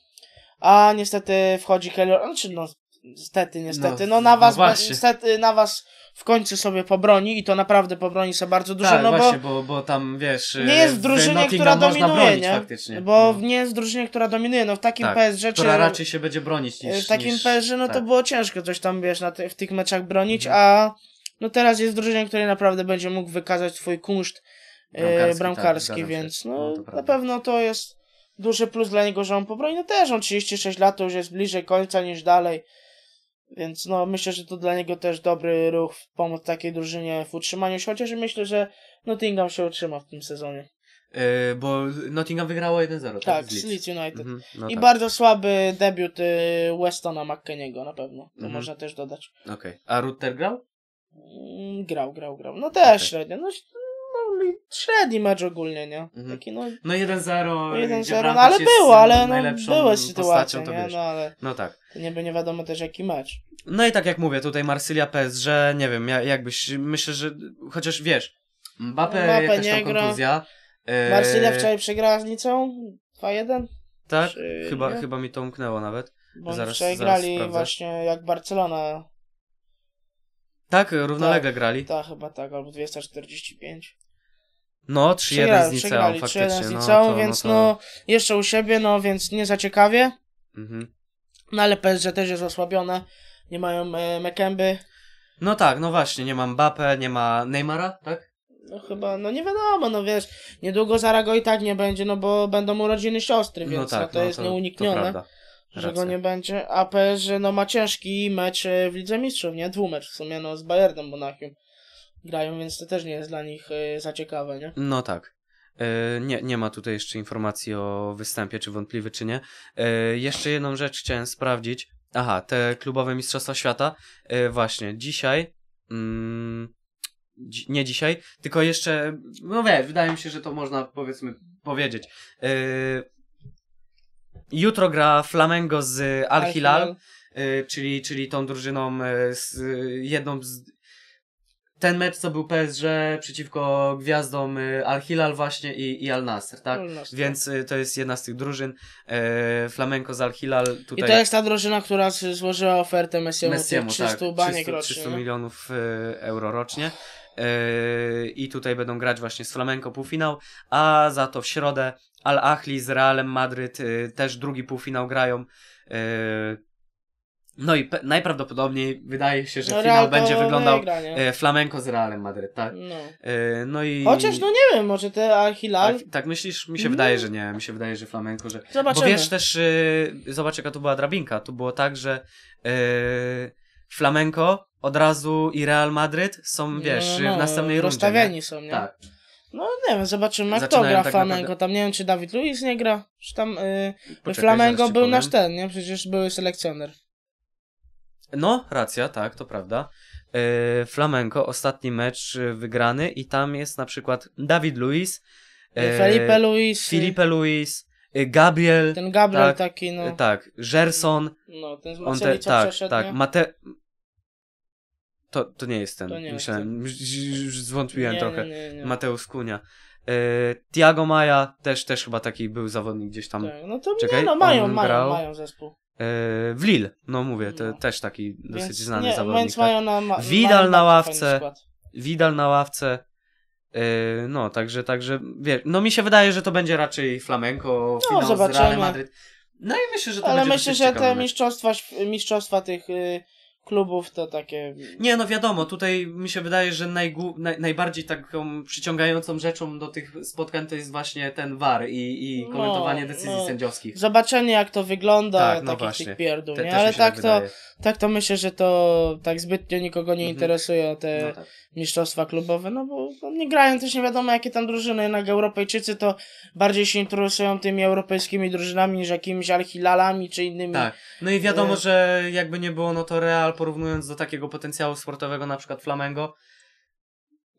a niestety wchodzi Keylor, znaczy no niestety, niestety. No, no na no was, no niestety na was w końcu sobie pobroni i to naprawdę pobroni sobie bardzo dużo, tak, no właśnie, bo, bo, bo tam wiesz, nie jest w drużynie, która dominuje, bronić, nie? Faktycznie. Bo no. nie jest w drużynie, która dominuje, no w takim tak, PSG czy... która raczej się będzie bronić e, niż... W takim niż, PSG no tak. to było ciężko coś tam, wiesz, na w tych meczach bronić, mhm. a no teraz jest drużynie, której naprawdę będzie mógł wykazać swój kunszt bramkarski, e, bramkarski tak, więc no, no na pewno to jest duży plus dla niego, że on pobroni, no też on 36 lat, to już jest bliżej końca niż dalej, więc no, myślę, że to dla niego też dobry ruch, pomóc takiej drużynie w utrzymaniu się, chociaż myślę, że Nottingham się utrzyma w tym sezonie. E, bo Nottingham wygrało 1-0. Tak, tak z Leeds United. Mhm, no I tak. bardzo słaby debiut y, Westona McKeniego na pewno. To mhm. można też dodać. Okej. Okay. A Rutter grał? Mm, grał, grał, grał. No też okay. średnio. No, średni mecz ogólnie, nie? Mhm. Taki, no, no 1-0, no 1-0 no, ale było, ale no, były sytuacje, nie? To No, ale no tak. Niby nie wiadomo też jaki mecz. No i tak jak mówię, tutaj Marsylia PS, że nie wiem, jakbyś, myślę, że chociaż wiesz, Mbappe, Mbappe jakaś nie tam kontuzja. Gra. E, Marsylia wczoraj przegrała z Nicą 2-1. Tak? Czy, chyba, chyba mi to umknęło nawet. Bo zaraz, wczoraj zaraz grali sprawdzę. właśnie jak Barcelona tak, równolegle tak, grali. Tak, chyba tak, albo 245. No, 3-1 z Niceą faktycznie. 3-1 z Niceą, no, to, więc no, to... no, jeszcze u siebie, no więc nie za ciekawie. Mhm. No ale PSG też jest osłabione, nie mają e, Mekemby. No tak, no właśnie, nie ma Mbappe, nie ma Neymara, tak? No chyba, no nie wiadomo, no wiesz, niedługo Zarago i tak nie będzie, no bo będą urodziny siostry, więc no tak, no, to no jest to, nieuniknione. To że go nie będzie. A PSG no ma ciężki mecz e, w Lidze Mistrzów, nie? Dwumecz w sumie no z Bayernem Monachium grają, więc to też nie jest dla nich e, za ciekawe, nie? No tak. E, nie, nie ma tutaj jeszcze informacji o występie, czy wątpliwy, czy nie. E, jeszcze jedną rzecz chciałem sprawdzić. Aha, te klubowe Mistrzostwa Świata. Właśnie, dzisiaj. Mm, nie dzisiaj, tylko jeszcze. No wie, wydaje mi się, że to można powiedzmy powiedzieć. Jutro gra Flamengo z Al Hilal, Al czyli, czyli tą drużyną, z, jedną z ten mecz, co był PSG przeciwko gwiazdom y, Al-Hilal właśnie i, i Al-Nasr, tak? Al Więc y, to jest jedna z tych drużyn. E, Flamenco z Al-Hilal tutaj... I to jest ta drużyna, która złożyła ofertę Messiemu, Messiemu 300 tak, 300, 300 no. milionów y, euro rocznie. E, I tutaj będą grać właśnie z Flamenco półfinał, a za to w środę Al-Ahli z Realem Madryt e, też drugi półfinał grają. E, no i najprawdopodobniej wydaje się, że no finał będzie wyglądał e, Flamenco z Realem Madryt, tak? No. E, no i... Chociaż no nie wiem, może te Achillar... Tak, tak, myślisz? Mi się mm. wydaje, że nie. Mi się wydaje, że Flamenco, że... Zobaczymy. Bo wiesz też, e, zobacz jaka tu była drabinka. Tu było tak, że e, Flamenco od razu i Real Madryt są, no, wiesz, no, no, w następnej rundzie. Rozstawieni są, nie? Tak. No nie wiem, zobaczymy kto gra tak Flamengo. Naprawdę... Tam nie wiem, czy Dawid Luiz nie gra, czy tam yy, Poczekaj, Flamengo był nasz ten, nie? Przecież były selekcjoner. No, racja, tak, to prawda. Yy, Flamenco, ostatni mecz e, wygrany i tam jest na przykład Dawid Luiz, yy, Felipe Luiz, Felipe Luiz, yy, Gabriel. Ten Gabriel tak, taki, no. Tak, Gerson. No, ten z on te, Tak, przeszedł, tak. Nie? Mate... To, to nie jest ten, to nie myślałem, zwątpiłem nie, trochę. Nie, Mateusz Kunia. Tiago Maja też, też chyba taki był zawodnik gdzieś tam. Tak, no to Czekaj, no, mają, mają, grał. mają zespół. E, w Lille, no mówię, to no. też taki dosyć więc, znany nie, zawodnik. Więc tak? mają na, ma, Widal na ławce, Widal na ławce, no, także, także, wiesz, no mi się wydaje, że to będzie raczej flamenko, no, finał zobaczymy. z Real No i myślę, że to Ale będzie myślę, że te mistrzostwa, mistrzostwa tych y, klubów to takie. Nie, no wiadomo, tutaj mi się wydaje, że najgłu... naj... najbardziej taką przyciągającą rzeczą do tych spotkań to jest właśnie ten war i, i no, komentowanie no, decyzji no. sędziowskich. Zobaczenie, jak to wygląda, tak, no właśnie tych pierdół, nie? Ale tak, tak to, tak to myślę, że to tak zbytnio nikogo nie mhm. te no tak. mistrzostwa klubowe, no bo nie grają też nie wiadomo jakie tam drużyny, jednak Europejczycy to bardziej się interesują tymi europejskimi drużynami niż jakimiś al czy innymi. Tak, no i wiadomo, e- że jakby nie było, no to Real porównując do takiego potencjału sportowego na przykład Flamengo,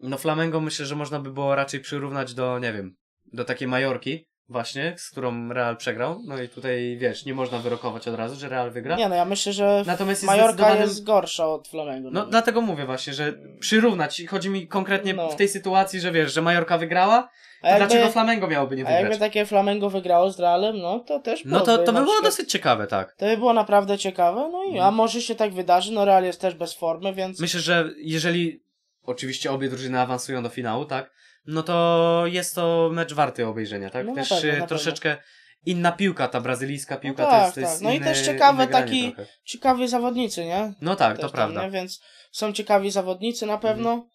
no Flamengo myślę, że można by było raczej przyrównać do, nie wiem, do takiej Majorki, właśnie, z którą Real przegrał. No i tutaj, wiesz, nie można wyrokować od razu, że Real wygra. Nie, no ja myślę, że Natomiast jest Majorka zdecydowanym... jest gorsza od Flamengo. No, no dlatego mówię właśnie, że przyrównać, chodzi mi konkretnie no. w tej sytuacji, że wiesz, że Majorka wygrała, to jakby, dlaczego Flamengo miałoby nie wygrać? A jakby takie Flamengo wygrało z Realem, no to też No to, to by było przykład, dosyć ciekawe, tak. To by było naprawdę ciekawe, no i mhm. a może się tak wydarzy, no Real jest też bez formy, więc... Myślę, że jeżeli oczywiście obie drużyny awansują do finału, tak, no to jest to mecz warty obejrzenia, tak? No też e, troszeczkę pewno. inna piłka, ta brazylijska piłka no tak, to jest, tak, to jest tak. No i też ciekawe taki, trochę. ciekawi zawodnicy, nie? No tak, też to prawda. Tam, Więc są ciekawi zawodnicy na pewno. Mhm.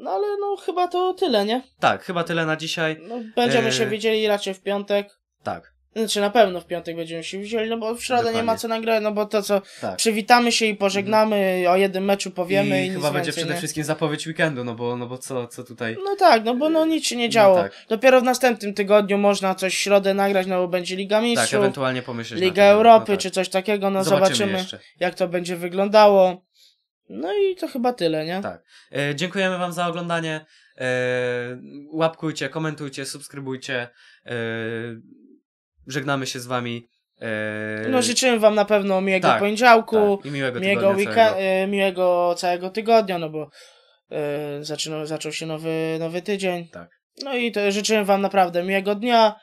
No ale no chyba to tyle, nie? Tak, chyba tyle na dzisiaj. No, będziemy e... się widzieli raczej w piątek. Tak. Znaczy na pewno w piątek będziemy się widzieli, no bo w środę Dokładnie. nie ma co nagrać, no bo to co, tak. przywitamy się i pożegnamy, mhm. o jednym meczu powiemy. I, i chyba będzie przede nie? wszystkim zapowiedź weekendu, no bo, no bo co, co tutaj... No tak, no bo no nic się nie no działo. No tak. Dopiero w następnym tygodniu można coś w środę nagrać, no bo będzie Liga tak, Mistrzów. Tak, ewentualnie pomyślisz Liga tym, no Europy no tak. czy coś takiego, no zobaczymy, zobaczymy jak to będzie wyglądało. No i to chyba tyle, nie? Tak. E, dziękujemy Wam za oglądanie. E, łapkujcie, komentujcie, subskrybujcie. E, Żegnamy się z wami. Eee... No życzymy wam na pewno miłego tak, poniedziałku, tak. I miłego, miłego, całego. E, miłego całego tygodnia, no bo e, zaczął się nowy, nowy tydzień. Tak. No i to życzymy wam naprawdę miłego dnia.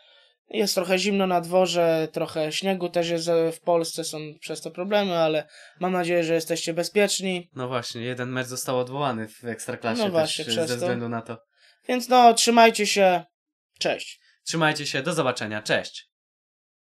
Jest trochę zimno na dworze, trochę śniegu też jest e, w Polsce, są przez to problemy, ale mam nadzieję, że jesteście bezpieczni. No właśnie, jeden mecz został odwołany w Ekstraklasie no właśnie, przez ze względu to. na to. Więc no, trzymajcie się, cześć. Trzymajcie się, do zobaczenia, cześć.